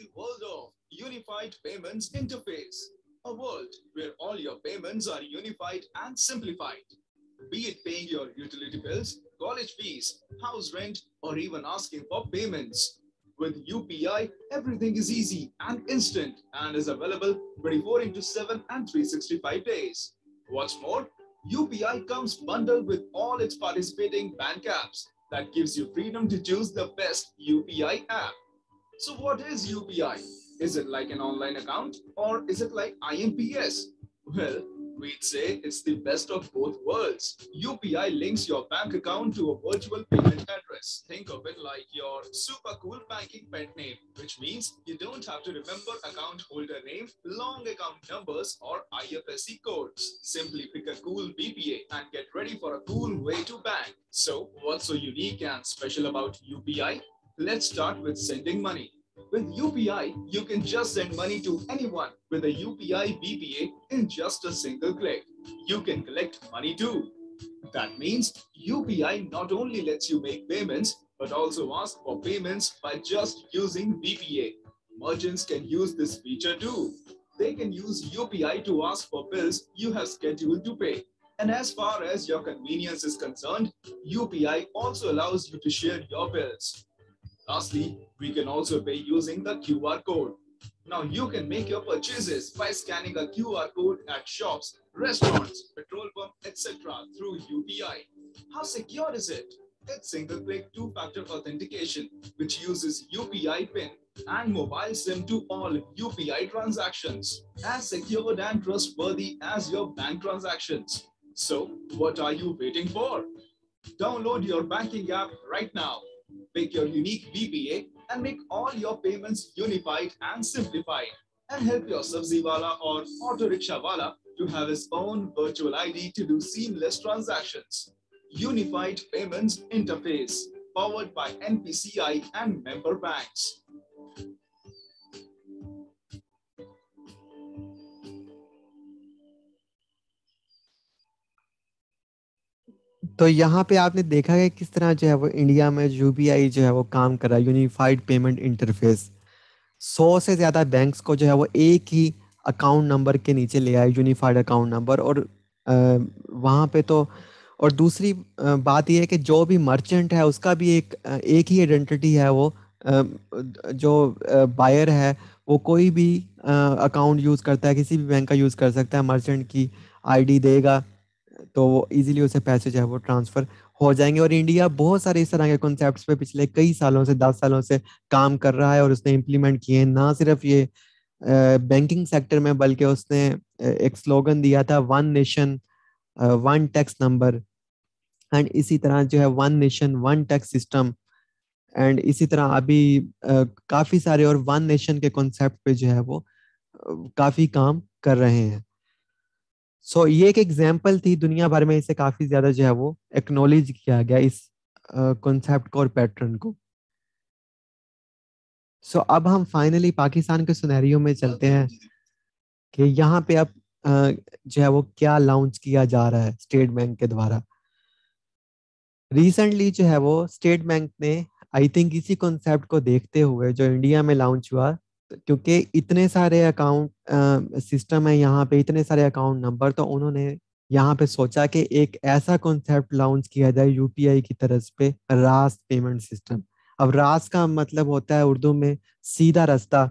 Unified Payments Interface, a world where all your payments are unified and simplified. Be it paying your utility bills, college fees, house rent, or even asking for payments. With UPI, everything is easy and instant and is available 24 into 7 and 365 days. What's more, UPI comes bundled with all its participating bank apps that gives you freedom to choose the best UPI app. So what is UPI? Is it like an online account or is it like IMPS? Well, we'd say it's the best of both worlds. UPI links your bank account to a virtual payment address. Think of it like your super cool banking pet name, which means you don't have to remember account holder name, long account numbers, or IFSC codes. Simply pick a cool BPA and get ready for a cool way to bank. So, what's so unique and special about UPI? Let's start with sending money. With UPI, you can just send money to anyone with a UPI BPA in just a single click. You can collect money too. That means UPI not only lets you make payments, but also ask for payments by just using BPA. Merchants can use this feature too. They can use UPI to ask for bills you have scheduled to pay. And as far as your convenience is concerned, UPI also allows you to share your bills. Lastly, we can also pay using the QR code. Now you can make your purchases by scanning a QR code at shops, restaurants, petrol pump, etc. through UPI. How secure is it? It's single-click two-factor authentication, which uses UPI PIN and mobile SIM to all UPI transactions, as secure and trustworthy as your bank transactions. So what are you waiting for? Download your banking app right now make your unique VPA and make all your payments unified and simplified and help your Sabziwala or Auto Rickshawala to have his own virtual ID to do seamless transactions. Unified Payments Interface, powered by NPCI and member banks. तो यहाँ पे आपने देखा है किस तरह जो है वो इंडिया में यू जो है वो काम कर रहा है यूनिफाइड पेमेंट इंटरफेस सौ से ज़्यादा बैंक्स को जो है वो एक ही अकाउंट नंबर के नीचे ले आए यूनिफाइड अकाउंट नंबर और वहाँ पे तो और दूसरी बात यह है कि जो भी मर्चेंट है उसका भी एक एक ही आइडेंटिटी है वो जो बायर है वो कोई भी अकाउंट यूज़ करता है किसी भी बैंक का यूज़ कर सकता है मर्चेंट की आईडी देगा तो वो इजीली उसे पैसे जो है वो ट्रांसफर हो जाएंगे और इंडिया बहुत सारे इस तरह के कॉन्सेप्ट पे पिछले कई सालों से दस सालों से काम कर रहा है और उसने इम्प्लीमेंट किए ना सिर्फ ये बैंकिंग सेक्टर में बल्कि उसने एक स्लोगन दिया था one nation one tax number and इसी तरह जो है one nation one tax system and इसी तरह अभी काफ़ी सारे और वन नेशन के कॉन्सेप्ट पे जो है वो काफ़ी काम कर रहे हैं सो ये एक एग्जाम्पल थी दुनिया भर में इसे काफी ज्यादा जो है वो एक्नोलेज किया गया इस कॉन्सेप्ट को और पैटर्न को सो अब हम फाइनली पाकिस्तान के सुनहरियो में चलते हैं कि यहाँ पे अब जो है वो क्या लॉन्च किया जा रहा है स्टेट बैंक के द्वारा रिसेंटली जो है वो स्टेट बैंक ने आई थिंक इसी कॉन्सेप्ट को देखते हुए जो इंडिया में लॉन्च हुआ क्योंकि इतने सारे अकाउंट सिस्टम है यहाँ पे इतने सारे अकाउंट नंबर तो उन्होंने यहाँ पे सोचा कि एक ऐसा कॉन्सेप्ट लॉन्च किया जाए यूपीआई की तरफ पे रास पेमेंट सिस्टम अब रास का मतलब होता है उर्दू में सीधा रास्ता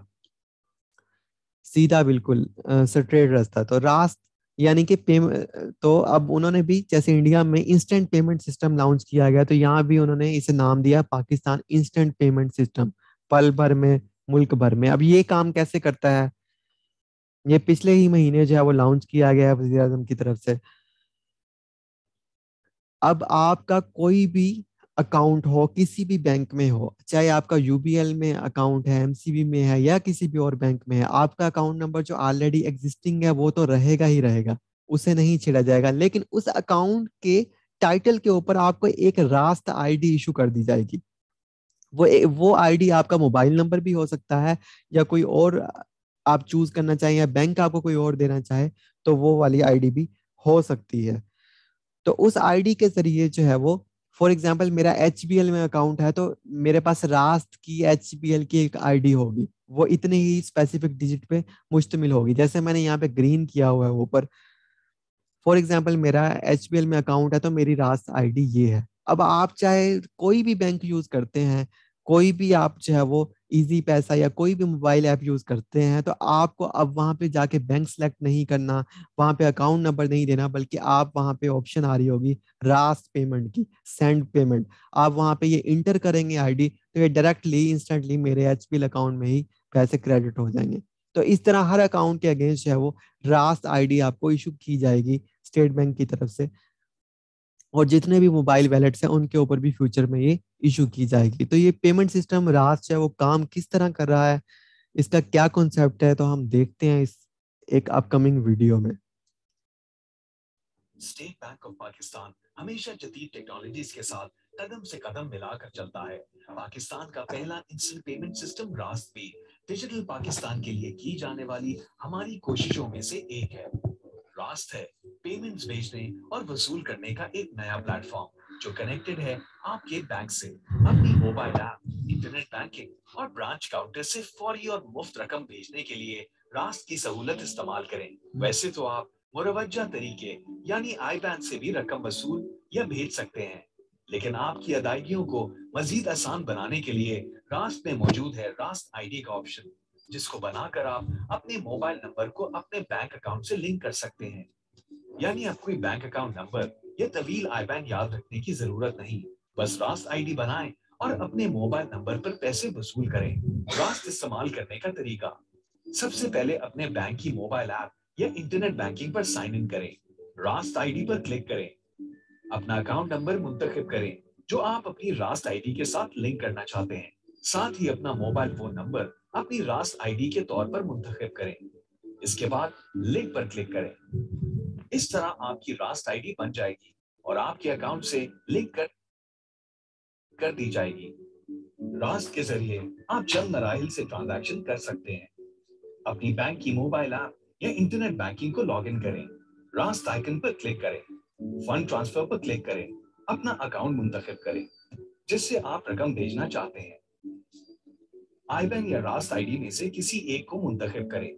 सीधा बिल्कुल स्ट्रेट रास्ता तो रास यानी कि पेमेंट तो अब उन्होंने भी जैसे इंडिया में इंस्टेंट पेमेंट सिस्टम लॉन्च किया गया तो यहाँ भी उन्होंने इसे नाम दिया पाकिस्तान इंस्टेंट पेमेंट सिस्टम पल भर में मुल्क भर में अब ये काम कैसे करता है ये पिछले ही महीने जो है वो लॉन्च किया गया है वजी अजम की तरफ से अब आपका कोई भी अकाउंट हो किसी भी बैंक में हो चाहे आपका यूबीएल में अकाउंट है एमसीबी में है या किसी भी और बैंक में है आपका अकाउंट नंबर जो ऑलरेडी एग्जिस्टिंग है वो तो रहेगा ही रहेगा उसे नहीं छेड़ा जाएगा लेकिन उस अकाउंट के टाइटल के ऊपर आपको एक रास्ता आईडी इशू कर दी जाएगी वो वो आईडी आपका मोबाइल नंबर भी हो सकता है या कोई और आप चूज करना चाहें या बैंक आपको कोई और देना चाहे तो वो वाली आईडी भी हो सकती है तो उस आईडी के जरिए जो है वो फॉर एग्जाम्पल मेरा एच में अकाउंट है तो मेरे पास रास्त की एच की एक आईडी होगी वो इतने ही स्पेसिफिक डिजिट पे मुश्तमिल होगी जैसे मैंने यहाँ पे ग्रीन किया हुआ है ऊपर फॉर एग्जाम्पल मेरा एच में अकाउंट है तो मेरी रास्त आई ये है अब आप चाहे कोई भी बैंक यूज करते हैं कोई भी आप जो है वो इजी पैसा या कोई भी मोबाइल ऐप यूज करते हैं तो आपको अब वहां पे जाके बैंक सेलेक्ट नहीं करना वहां पे अकाउंट नंबर नहीं देना बल्कि आप वहां पे ऑप्शन आ रही होगी रास्ट पेमेंट की सेंड पेमेंट आप वहां पे ये इंटर करेंगे आईडी तो ये डायरेक्टली इंस्टेंटली मेरे एच अकाउंट में ही पैसे क्रेडिट हो जाएंगे तो इस तरह हर अकाउंट के अगेंस्ट जो है वो रास्ट आई आपको इशू की जाएगी स्टेट बैंक की तरफ से और जितने भी मोबाइल वैलेट्स हैं उनके ऊपर भी फ्यूचर में ये इशू की जाएगी तो ये पेमेंट सिस्टम रास्ट है वो काम किस तरह कर रहा है इसका क्या कॉन्सेप्ट है तो हम देखते हैं इस एक अपकमिंग वीडियो में स्टेट बैंक ऑफ पाकिस्तान हमेशा जदीद टेक्नोलॉजीज के साथ कदम से कदम मिलाकर चलता है पाकिस्तान का पहला इंस्टेंट पेमेंट सिस्टम रास्त भी डिजिटल पाकिस्तान के लिए की जाने वाली हमारी कोशिशों में से एक है रास्त है पेमेंट्स भेजने और वसूल करने का एक नया प्लेटफॉर्म जो कनेक्टेड है आपके बैंक से अपनी मोबाइल ऐप इंटरनेट बैंकिंग और ब्रांच काउंटर से फौरी और मुफ्त रकम भेजने के लिए रास्त की सहूलत इस्तेमाल करें वैसे तो आप मुरवजा तरीके यानी आई बैंक से भी रकम वसूल या भेज सकते हैं लेकिन आपकी अदायगियों को मजीद आसान बनाने के लिए रास्त में मौजूद है रास्त आईडी का ऑप्शन जिसको बनाकर आप अपने मोबाइल नंबर को अपने बैंक अकाउंट से लिंक कर सकते हैं यानी अब कोई बैंक अकाउंट नंबर या तवील आईबैन याद रखने की जरूरत नहीं बस रास्त आईडी बनाएं और अपने मोबाइल नंबर पर पैसे वसूल करें रास्त इस्तेमाल करने का तरीका सबसे पहले अपने बैंक की मोबाइल ऐप या इंटरनेट बैंकिंग पर साइन इन करें रास्त आईडी पर क्लिक करें अपना अकाउंट नंबर मुंतखब करें जो आप अपनी रास्त आईडी के साथ लिंक करना चाहते हैं साथ ही अपना मोबाइल फोन नंबर अपनी रास्त आईडी के तौर पर मुंतखब करें इसके बाद लिंक पर क्लिक करें इस तरह आपकी रास्ट आईडी बन जाएगी और आपके अकाउंट से लिंक कर कर दी जाएगी रास्ट के जरिए आप चंद मराहल से ट्रांजैक्शन कर सकते हैं अपनी बैंक की मोबाइल ऐप या इंटरनेट बैंकिंग को लॉगिन करें रास्ट आइकन पर क्लिक करें फंड ट्रांसफर पर क्लिक करें अपना अकाउंट मुंतखब करें जिससे आप रकम भेजना चाहते हैं आई बैन या रास्त आईडी में से किसी एक को मुंतखब करें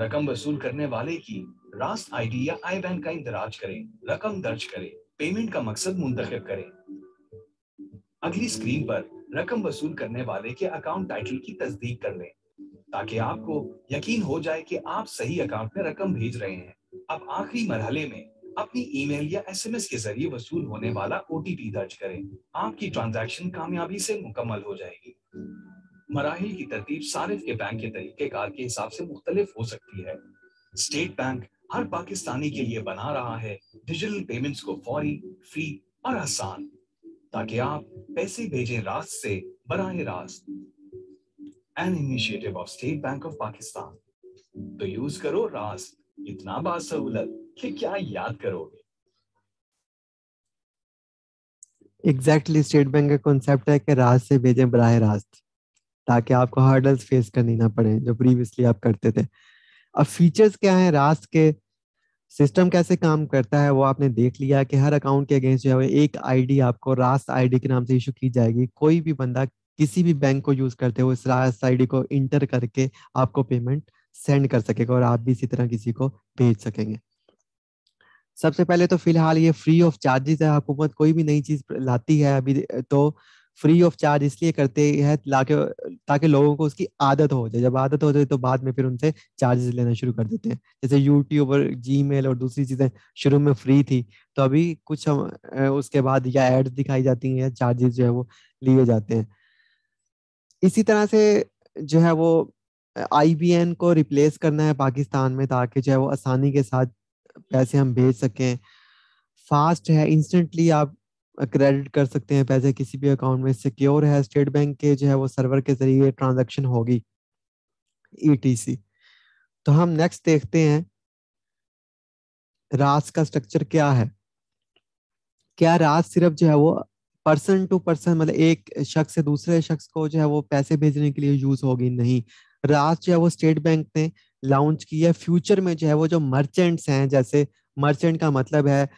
रकम वसूल करने वाले की रास्त डी या आई बैन का इंदराज करें रकम दर्ज करें पेमेंट का मकसद मुंतखब करें अगली स्क्रीन पर रकम वसूल करने वाले के अकाउंट टाइटल की तस्दीक कर लें ताकि आपको यकीन हो जाए कि आप सही अकाउंट में रकम भेज रहे हैं अब आखिरी मरहले में अपनी ईमेल या एसएमएस के जरिए वसूल होने वाला ओटीपी दर्ज करें आपकी ट्रांजैक्शन कामयाबी से मुकम्मल हो जाएगी मराहल की तरतीब सारिफ के बैंक के तरीकेकार के हिसाब से मुख्तलिफ हो सकती है स्टेट बैंक हर पाकिस्तानी के लिए बना रहा है डिजिटल पेमेंट्स को फौरी फ्री और आसान ताकि आप पैसे भेजें रास्त से बराह रास्त an initiative of State Bank of Pakistan तो यूज करो रास्त इतना बात सहूलत कि क्या याद करोगे एग्जैक्टली स्टेट बैंक का कॉन्सेप्ट है कि रास्त से भेजें बराह रास्त ताकि आपको हर्डल्स फेस करनी ना पड़े जो प्रीवियसली आप करते थे अब फीचर्स क्या हैं रास्त के सिस्टम कैसे काम करता है वो आपने देख लिया कि हर अकाउंट के अगेंस्ट जो है एक आईडी आपको रास्त आईडी के नाम से इशू की जाएगी कोई भी बंदा किसी भी बैंक को यूज करते हुए इस रास्ट आईडी को इंटर करके आपको पेमेंट सेंड कर सकेगा और आप भी इसी तरह किसी को भेज सकेंगे सबसे पहले तो फिलहाल ये फ्री ऑफ चार्जेस है हुकूमत कोई भी नई चीज लाती है अभी तो फ्री ऑफ चार्ज इसलिए करते हैं लाके ताकि लोगों को उसकी आदत हो जाए जब आदत हो जाए तो बाद में फिर उनसे चार्जेस लेना शुरू कर देते हैं जैसे यूट्यूब और जी और दूसरी चीजें शुरू में फ्री थी तो अभी कुछ हम उसके बाद या एड्स दिखाई जाती हैं या चार्जेस जो है वो लिए जाते हैं इसी तरह से जो है वो आई को रिप्लेस करना है पाकिस्तान में ताकि जो है वो आसानी के साथ पैसे हम भेज सकें फास्ट है इंस्टेंटली आप क्रेडिट कर सकते हैं पैसे किसी भी अकाउंट में सिक्योर है स्टेट बैंक के जो है वो सर्वर के जरिए ट्रांजैक्शन होगी ईटीसी e तो हम नेक्स्ट देखते हैं रास का स्ट्रक्चर क्या है क्या रास सिर्फ जो है वो पर्सन टू पर्सन मतलब एक शख्स से दूसरे शख्स को जो है वो पैसे भेजने के लिए यूज होगी नहीं रास जो है वो स्टेट बैंक ने लॉन्च की है फ्यूचर में जो है वो जो मर्चेंट्स हैं जैसे मर्चेंट का मतलब है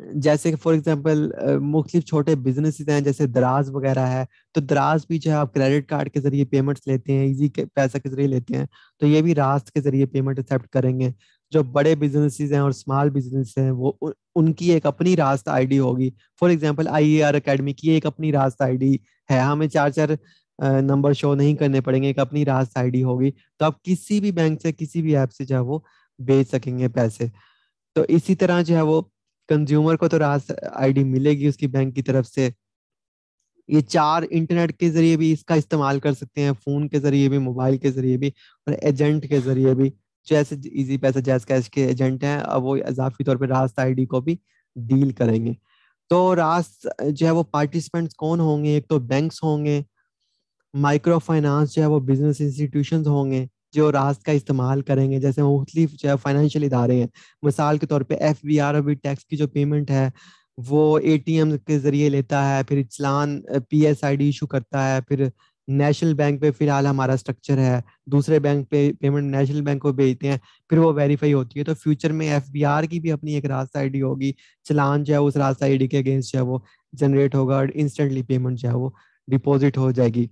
जैसे कि फॉर एग्जांपल मुख्तु छोटे बिजनेस हैं जैसे दराज वगैरह है तो दराज भी जो है आप क्रेडिट कार्ड के जरिए पेमेंट्स लेते हैं इजी पैसा के जरिए लेते हैं तो ये भी रास्त के जरिए पेमेंट एक्सेप्ट करेंगे जो बड़े बिजनेस हैं और स्मॉल बिजनेस हैं वो उनकी एक अपनी रास्त आईडी होगी फॉर एग्जाम्पल आई अकेडमी की एक अपनी रास्त आईडी है हमें चार चार नंबर शो नहीं करने पड़ेंगे एक अपनी रास्त आईडी होगी तो आप किसी भी बैंक से किसी भी ऐप से जो है वो बेच सकेंगे पैसे तो इसी तरह जो है वो कंज्यूमर को तो राहत आईडी मिलेगी उसकी बैंक की तरफ से ये चार इंटरनेट के जरिए भी इसका इस्तेमाल कर सकते हैं फोन के जरिए भी मोबाइल के जरिए भी और एजेंट के जरिए भी जैसे इजी पैसा जैस कैश के एजेंट हैं अब वो इजाफी तौर पर रास्त आईडी को भी डील करेंगे तो रास्त जो है वो पार्टिसिपेंट्स कौन होंगे एक तो बैंक्स होंगे माइक्रो फाइनेंस जो है वो बिजनेस इंस्टीट्यूशंस होंगे जो रास्त का इस्तेमाल करेंगे जैसे मुख्तलिफ जो फाइनेंशियल इदारे हैं मिसाल के तौर पर एफ बी आर अभी टैक्स की जो पेमेंट है वो ए टी एम के ज़रिए लेता है फिर चलान P S I D issue करता है फिर नेशनल बैंक पे फिलहाल हमारा स्ट्रक्चर है दूसरे बैंक पे पेमेंट नेशनल बैंक को भेजते हैं फिर वो वेरीफाई होती है तो फ्यूचर में एफ बी आर की भी अपनी एक रास्ता डी होगी चलान जो है उस रास्ता आई डी के अगेंस्ट जो है वो जनरेट होगा और इंस्टेंटली पेमेंट जो है वो डिपॉजिट हो जाएगी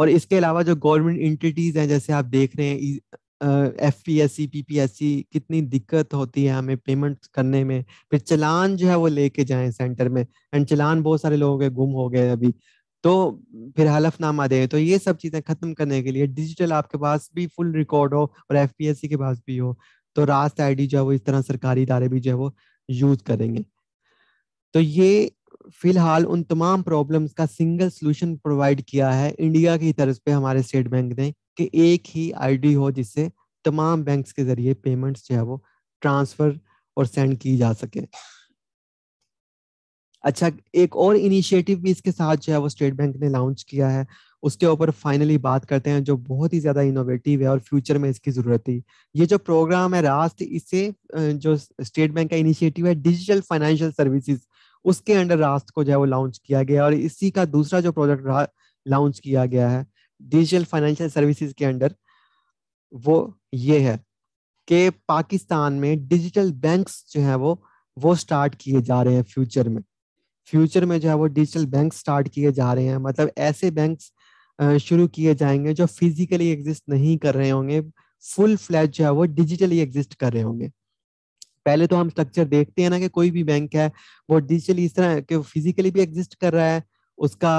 और इसके अलावा जो गवर्नमेंट इंटिटीज हैं जैसे आप देख रहे हैं F P S C P P S C कितनी दिक्कत होती है हमें पेमेंट करने में फिर चलान जो है वो लेके जाए सेंटर में एंड चलान बहुत सारे लोग गुम हो गए अभी तो फिर हलफनामा दे तो ये सब चीज़ें ख़त्म करने के लिए डिजिटल आपके पास भी फुल रिकॉर्ड हो और एफ पी एस सी के पास भी हो तो आई डी जो है वो इस तरह सरकारी इदारे भी जो है वो यूज़ करेंगे तो ये फिलहाल उन तमाम प्रॉब्लम्स का सिंगल सोल्यूशन प्रोवाइड किया है इंडिया की तरफ पे हमारे स्टेट बैंक ने कि एक ही आईडी हो जिससे तमाम बैंक्स के जरिए पेमेंट्स जो है वो ट्रांसफर और सेंड की जा सके अच्छा एक और इनिशिएटिव भी इसके साथ जो है वो स्टेट बैंक ने लॉन्च किया है उसके ऊपर फाइनली बात करते हैं जो बहुत ही ज्यादा इनोवेटिव है और फ्यूचर में इसकी जरूरत थी ये जो प्रोग्राम है रास्ते इसे जो स्टेट बैंक का इनिशिएटिव है डिजिटल फाइनेंशियल सर्विसेज उसके अंडर रास्ट को जो है वो लॉन्च किया गया और इसी का दूसरा जो प्रोजेक्ट लॉन्च किया गया है डिजिटल फाइनेंशियल सर्विसेज के अंडर वो ये है कि पाकिस्तान में डिजिटल बैंक्स जो है वो वो स्टार्ट किए जा रहे हैं फ्यूचर में फ्यूचर में जो है वो डिजिटल बैंक स्टार्ट किए जा रहे हैं मतलब ऐसे बैंक शुरू किए जाएंगे जो फिजिकली एग्जिस्ट नहीं कर रहे होंगे फुल फ्लैट जो है वो डिजिटली एग्जिस्ट कर रहे होंगे पहले तो हम स्ट्रक्चर देखते हैं ना कि कोई भी बैंक है वो डिजिटली इस तरह के फिजिकली भी एग्जिस्ट कर रहा है उसका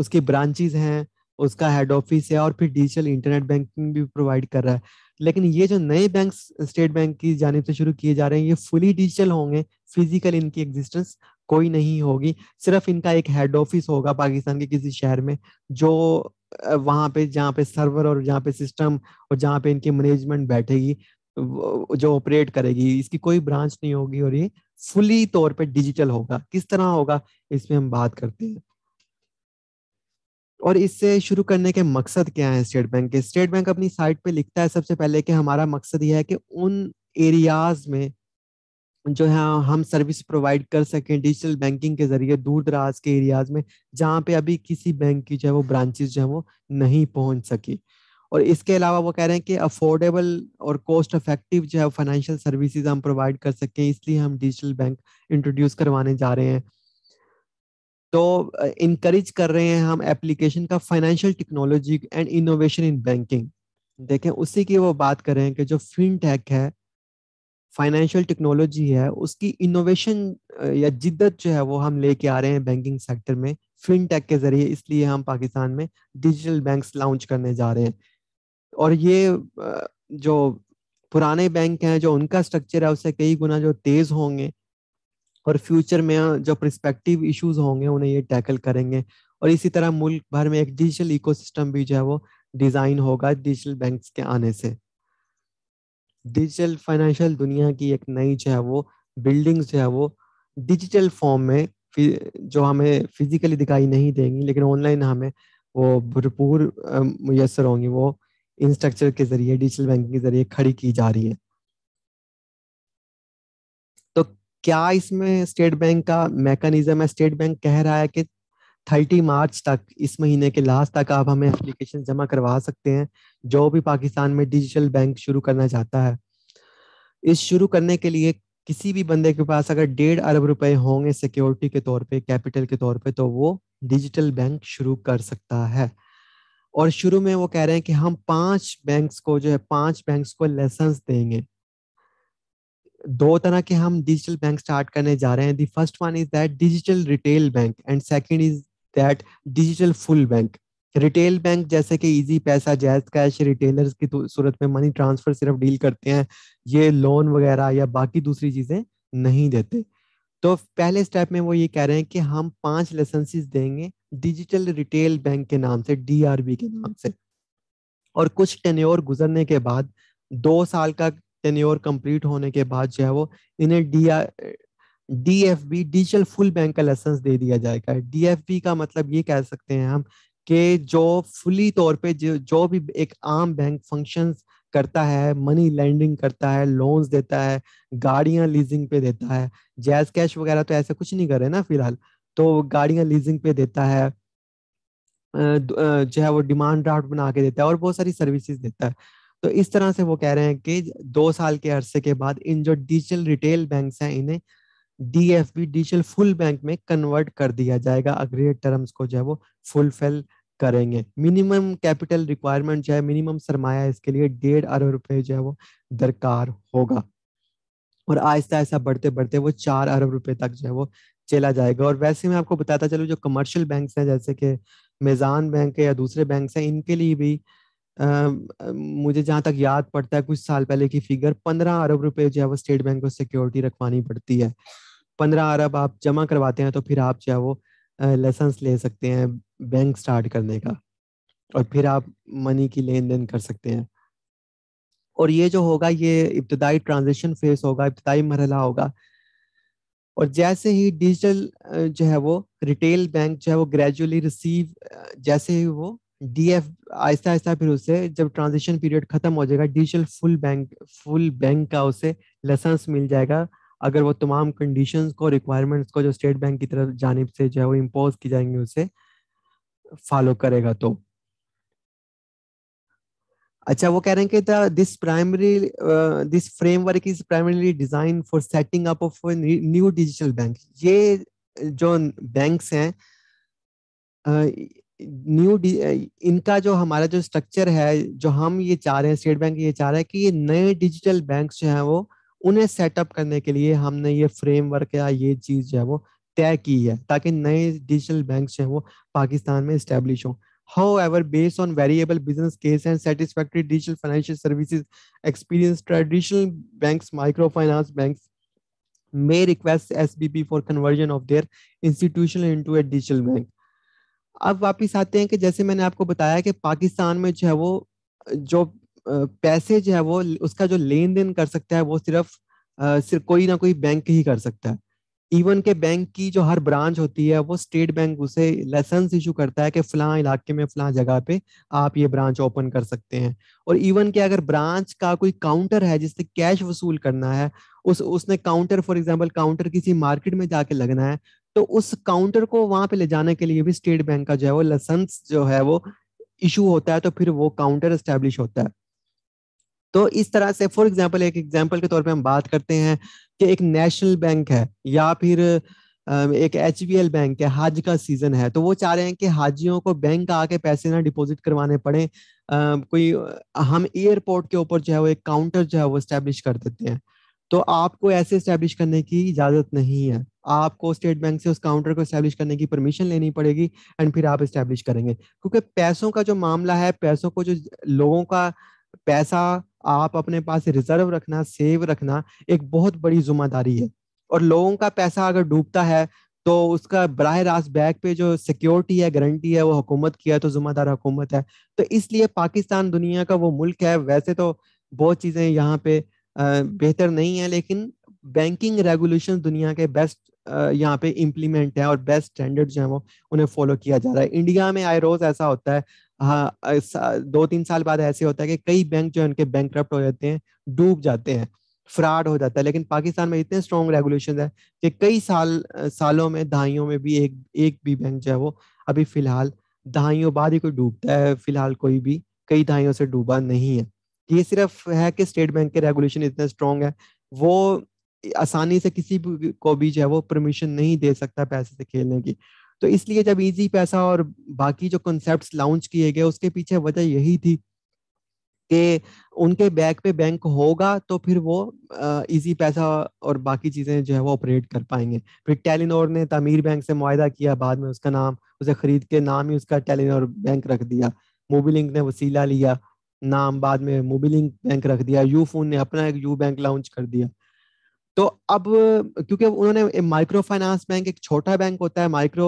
उसके ब्रांचेज हैं उसका हेड ऑफिस है और फिर डिजिटल इंटरनेट बैंकिंग भी प्रोवाइड कर रहा है लेकिन ये जो नए बैंक स्टेट बैंक की जानब से शुरू किए जा रहे हैं ये फुली डिजिटल होंगे फिजिकल इनकी एग्जिस्टेंस कोई नहीं होगी सिर्फ इनका एक हेड ऑफिस होगा पाकिस्तान के किसी शहर में जो वहां पे जहाँ पे सर्वर और जहाँ पे सिस्टम और जहाँ पे इनकी मैनेजमेंट बैठेगी जो ऑपरेट करेगी इसकी कोई ब्रांच नहीं होगी और ये फुली तौर पे डिजिटल होगा किस तरह होगा इसमें हम बात करते हैं और इससे शुरू करने के मकसद क्या है स्टेट बैंक के स्टेट बैंक अपनी साइट पे लिखता है सबसे पहले कि हमारा मकसद यह है कि उन एरियाज में जो है हम सर्विस प्रोवाइड कर सकें डिजिटल बैंकिंग के जरिए दूर दराज के एरियाज में जहाँ पे अभी किसी बैंक की जो है वो ब्रांचेस जो है वो नहीं पहुंच सकी और इसके अलावा वो कह रहे हैं कि अफोर्डेबल और कॉस्ट इफेक्टिव जो है फाइनेंशियल सर्विसेज हम प्रोवाइड कर सकें इसलिए हम डिजिटल बैंक इंट्रोड्यूस करवाने जा रहे हैं तो इनक्रेज कर रहे हैं हम एप्लीकेशन का financial technology and innovation in banking देखें उसी की वो बात कर रहे हैं कि जो फिनटेक है फाइनेंशियल टेक्नोलॉजी है उसकी इनोवेशन या जिद्दत जो है वो हम लेके आ रहे हैं बैंकिंग सेक्टर में फिनटेक के जरिए इसलिए हम पाकिस्तान में डिजिटल बैंक्स लॉन्च करने जा रहे हैं और ये जो पुराने बैंक हैं जो उनका स्ट्रक्चर है उससे कई गुना जो तेज होंगे और फ्यूचर में जो प्रस्पेक्टिव इश्यूज होंगे उन्हें ये टैकल करेंगे और इसी तरह मुल्क भर में एक डिजिटल इकोसिस्टम भी जो है वो डिजाइन होगा डिजिटल बैंक्स के आने से डिजिटल फाइनेंशियल दुनिया की एक नई जो है वो बिल्डिंग जो है वो डिजिटल फॉर्म में जो हमें फिजिकली दिखाई नहीं देंगी लेकिन ऑनलाइन हमें वो भरपूर मुयसर होंगी वो इंस्ट्रक्चर के जरिए डिजिटल बैंकिंग के जरिए खड़ी की जा रही है तो क्या इसमें स्टेट बैंक का मैकेनिज्म है स्टेट बैंक कह रहा है कि थर्टी मार्च तक इस महीने के लास्ट तक आप हमें एप्लीकेशन जमा करवा सकते हैं जो भी पाकिस्तान में डिजिटल बैंक शुरू करना चाहता है इस शुरू करने के लिए किसी भी बंदे के पास अगर डेढ़ अरब रुपए होंगे सिक्योरिटी के तौर पे कैपिटल के तौर पे तो वो डिजिटल बैंक शुरू कर सकता है और शुरू में वो कह रहे हैं कि हम पांच बैंक्स को जो है पांच बैंक्स को लेसन देंगे दो तरह के हम डिजिटल बैंक स्टार्ट करने जा रहे हैं the first one is that digital retail bank and second is that digital full bank retail bank जैसे कि इजी पैसा जैज कैश रिटेलर्स की तो सूरत में मनी ट्रांसफर सिर्फ डील करते हैं ये लोन वगैरह या बाकी दूसरी चीजें नहीं देते तो पहले स्टेप में वो ये कह रहे हैं कि हम पांच लाइसेंसेस देंगे डिजिटल रिटेल बैंक के नाम से डीआरबी के हम्म। नाम से और कुछ टेन्योर गुजरने के बाद दो साल का टेन्योर कंप्लीट होने के बाद जो है वो इन्हें D D digital full bank का लाइसेंस दे दिया जाएगा डी एफ बी का मतलब ये कह सकते हैं हम कि जो फुली तौर पे जो जो भी एक आम बैंक फंक्शन करता है मनी लैंडिंग करता है लोन्स देता है गाड़ियां लीजिंग पे देता है जैज कैश वगैरह तो ऐसा कुछ नहीं कर रहे ना फिलहाल तो गाड़ियां लीजिंग पे देता है जो है वो डिमांड ड्राफ्ट बना के देता है और बहुत सारी सर्विसेज देता है तो इस तरह से वो कह रहे हैं कि दो साल के अरसे के बाद इन जो डिजिटल रिटेल बैंक हैं इन्हें डीएफबी डिजिटल फुल बैंक में कन्वर्ट कर दिया जाएगा अग्रेड टर्म्स को जो है वो फुलफिल करेंगे मिनिमम कैपिटल रिक्वायरमेंट जो है मिनिमम सरमाया इसके लिए डेढ़ अरब रुपए जो है वो दरकार होगा और आहिस्ता आहिस्ता बढ़ते बढ़ते वो चार अरब रुपए तक जो है वो चला जाएगा और वैसे मैं आपको बताता चलूँ जो कमर्शियल बैंक हैं जैसे कि मेज़ान बैंक है या दूसरे बैंक हैं इनके लिए भी आ, मुझे जहाँ तक याद पड़ता है कुछ साल पहले की फिगर पंद्रह अरब रुपए जो है वो स्टेट बैंक को सिक्योरिटी रखवानी पड़ती है पंद्रह अरब आप जमा करवाते हैं तो फिर आप जो है वो लाइसेंस ले सकते हैं बैंक स्टार्ट करने का और फिर आप मनी की लेन देन कर सकते हैं और ये जो होगा ये इब्तदाई ट्रांजेक्शन फेस होगा इब्तदाई मरहला होगा और जैसे ही डिजिटल जो है वो रिटेल बैंक जो है वो ग्रेजुअली रिसीव जैसे ही वो डीएफ आहिस्ता आहिस्ता फिर उसे जब ट्रांजिशन पीरियड खत्म हो जाएगा digital full bank full bank का उसे लाइसेंस मिल जाएगा अगर वो तमाम कंडीशंस को रिक्वायरमेंट्स को जो स्टेट बैंक की तरफ जानब से जो है वो इम्पोज की जाएंगे उसे फॉलो करेगा तो अच्छा वो कह रहे हैं कि this primary this framework is primarily design for setting up of new digital bank ये जो बैंक्स हैं न्यू uh, uh, इनका जो हमारा जो स्ट्रक्चर है जो हम ये चाह रहे हैं स्टेट बैंक ये चाह रहा है कि ये नए डिजिटल बैंक जो है वो उन्हें सेटअप करने के लिए हमने ये फ्रेमवर्क या ये चीज जो है वो तय की है ताकि नए डिजिटल बैंक जो है वो पाकिस्तान में इस्टेब्लिश हों However, based on variable business case and satisfactory digital financial services experience, traditional banks, microfinance banks may request SBB for conversion of their institutional into a digital bank. अब वापिस आते हैं कि जैसे मैंने आपको बताया कि पाकिस्तान में जो है वो जो पैसे जो है वो उसका जो लेन देन कर सकता है वो सिर्फ सिर्फ कोई ना कोई बैंक ही कर सकता है इवन के बैंक की जो हर ब्रांच होती है वो स्टेट बैंक उसे लेसन इशू करता है कि फलां इलाके में फलां जगह पे आप ये ब्रांच ओपन कर सकते हैं और इवन के अगर ब्रांच का कोई काउंटर है जिससे कैश वसूल करना है उस उसने काउंटर फॉर एग्जाम्पल काउंटर किसी मार्केट में जाके लगना है तो उस काउंटर को वहां पे ले जाने के लिए भी स्टेट बैंक का जो है वो लाइसेंस जो है वो इशू होता है तो फिर वो काउंटर स्टेब्लिश होता है तो इस तरह से फॉर एग्जाम्पल एक एग्जाम्पल के तौर पर हम बात करते हैं कि एक नेशनल बैंक है या फिर एक एच बैंक है हज का सीजन है तो वो चाह रहे हैं कि हाजियों को बैंक आके पैसे ना डिपॉजिट करवाने पड़े आ, कोई हम एयरपोर्ट के ऊपर जो है वो एक काउंटर जो है वो स्टैब्लिश कर देते हैं तो आपको ऐसे स्टैब्लिश करने की इजाजत नहीं है आपको स्टेट बैंक से उस काउंटर को स्टैब्लिश करने की परमिशन लेनी पड़ेगी एंड फिर आप स्टैब्लिश करेंगे क्योंकि पैसों का जो मामला है पैसों को जो लोगों का पैसा आप अपने पास रिजर्व रखना सेव रखना एक बहुत बड़ी जिम्मेदारी है और लोगों का पैसा अगर डूबता है तो उसका बरह रास्त बैग पे जो सिक्योरिटी है गारंटी है वो हुकूमत की है तो जुम्मेदार हुकूमत है तो इसलिए पाकिस्तान दुनिया का वो मुल्क है वैसे तो बहुत चीज़ें यहाँ पे बेहतर नहीं है लेकिन बैंकिंग रेगुलेशन दुनिया के बेस्ट यहाँ पे इम्प्लीमेंट है और बेस्ट स्टैंडर्ड जो है वो उन्हें फॉलो किया जा रहा है इंडिया में आए रोज ऐसा होता है हाँ दो तीन साल बाद ऐसे होता है कि कई बैंक जो है उनके बैंक हो जाते हैं डूब जाते हैं फ्रॉड हो जाता है लेकिन पाकिस्तान में इतने स्ट्रॉन्ग रेगुलेशन है कि कई साल सालों में दहाइयों में भी एक एक भी बैंक जो है वो अभी फिलहाल दहाइयों बाद ही कोई डूबता है फिलहाल कोई भी कई दहाइयों से डूबा नहीं है ये सिर्फ है कि स्टेट बैंक के रेगुलेशन इतने स्ट्रॉन्ग है वो आसानी से किसी को भी जो है वो परमिशन नहीं दे सकता पैसे से खेलने की तो इसलिए जब इजी पैसा और बाकी जो कॉन्सेप्ट लॉन्च किए गए उसके पीछे वजह यही थी कि उनके बैक पे बैंक होगा तो फिर वो इजी पैसा और बाकी चीज़ें जो है वो ऑपरेट कर पाएंगे फिर टेलीनोर ने तमीर बैंक से मुआदा किया बाद में उसका नाम उसे खरीद के नाम ही उसका टेलीनोर बैंक रख दिया मोबीलिंक ने वसीला लिया नाम बाद में मोबीलिंक बैंक रख दिया यू फोन ने अपना एक यू बैंक लॉन्च कर दिया तो अब क्योंकि उन्होंने माइक्रो फाइनेंस बैंक एक छोटा बैंक होता है माइक्रो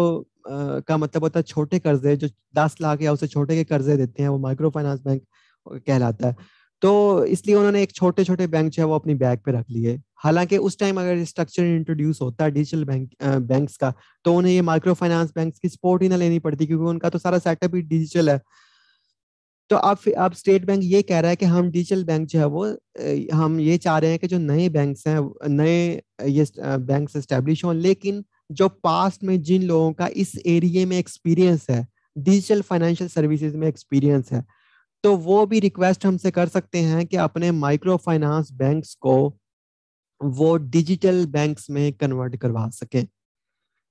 का मतलब होता है छोटे कर्जे जो दस लाख या उससे छोटे के कर्जे देते हैं वो माइक्रो फाइनेंस बैंक कहलाता है तो इसलिए उन्होंने एक छोटे छोटे बैंक जो है वो अपनी बैग पे रख लिए हालांकि उस टाइम अगर स्ट्रक्चर इंट्रोड्यूस होता है डिजिटल बैंक बैंक्स का तो उन्हें ये माइक्रो फाइनेंस बैंक की सपोर्ट ही ना लेनी पड़ती क्योंकि उनका तो सारा सेटअप ही डिजिटल है तो अब अब स्टेट बैंक ये कह रहा है कि हम डिजिटल बैंक जो है वो हम ये चाह रहे हैं कि जो नए बैंक हैं नए ये बैंक इस्टेब्लिश हों लेकिन जो पास्ट में जिन लोगों का इस एरिए में एक्सपीरियंस है डिजिटल फाइनेंशियल सर्विसेज में एक्सपीरियंस है तो वो भी रिक्वेस्ट हमसे कर सकते हैं कि अपने माइक्रो फाइनेंस बैंक्स को वो डिजिटल बैंक्स में कन्वर्ट करवा सकें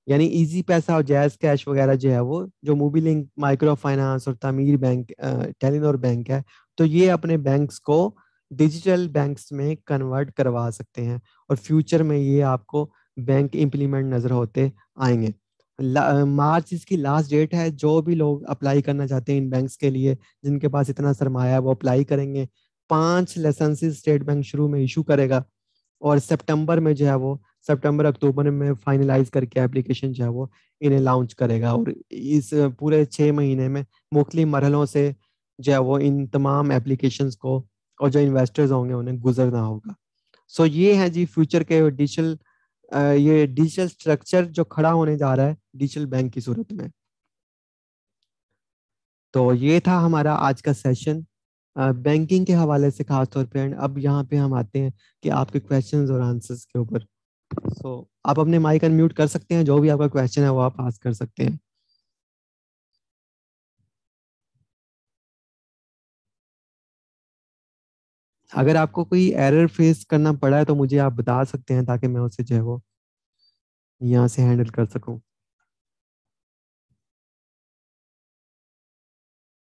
यानी इजी पैसा और जैज कैश वगैरह जो है वो जो मूवी लिंक माइक्रो फाइनेंस और तमीर बैंक टेलीनोर बैंक है तो ये अपने बैंक्स को डिजिटल बैंक्स में कन्वर्ट करवा सकते हैं और फ्यूचर में ये आपको बैंक इम्प्लीमेंट नज़र होते आएंगे मार्च इसकी लास्ट डेट है जो भी लोग अप्लाई करना चाहते हैं इन बैंक्स के लिए जिनके पास इतना सरमाया है वो अप्लाई करेंगे पांच लाइसेंसेस स्टेट बैंक शुरू में इशू करेगा और सितंबर में जो है वो सितंबर अक्टूबर में फाइनलाइज करके एप्लीकेशन जो है वो इन्हें लॉन्च करेगा और इस पूरे छः महीने में मुख्तलि मरहलों से जो है वो इन तमाम एप्लीकेशन को और जो इन्वेस्टर्स होंगे उन्हें गुजरना होगा सो ये है जी फ्यूचर के डिजिटल ये डिजिटल स्ट्रक्चर जो खड़ा होने जा रहा है डिजिटल बैंक की सूरत में तो ये था हमारा आज का सेशन बैंकिंग के हवाले से खास तौर पर एंड अब यहाँ पे हम आते हैं कि आपके क्वेश्चंस और आंसर्स के ऊपर सो so, आप अपने माइक अनम्यूट कर सकते हैं जो भी आपका क्वेश्चन है वो आप पास कर सकते हैं अगर आपको कोई एरर फेस करना पड़ा है तो मुझे आप बता सकते हैं ताकि मैं उसे जो है वो यहाँ से हैंडल कर सकूं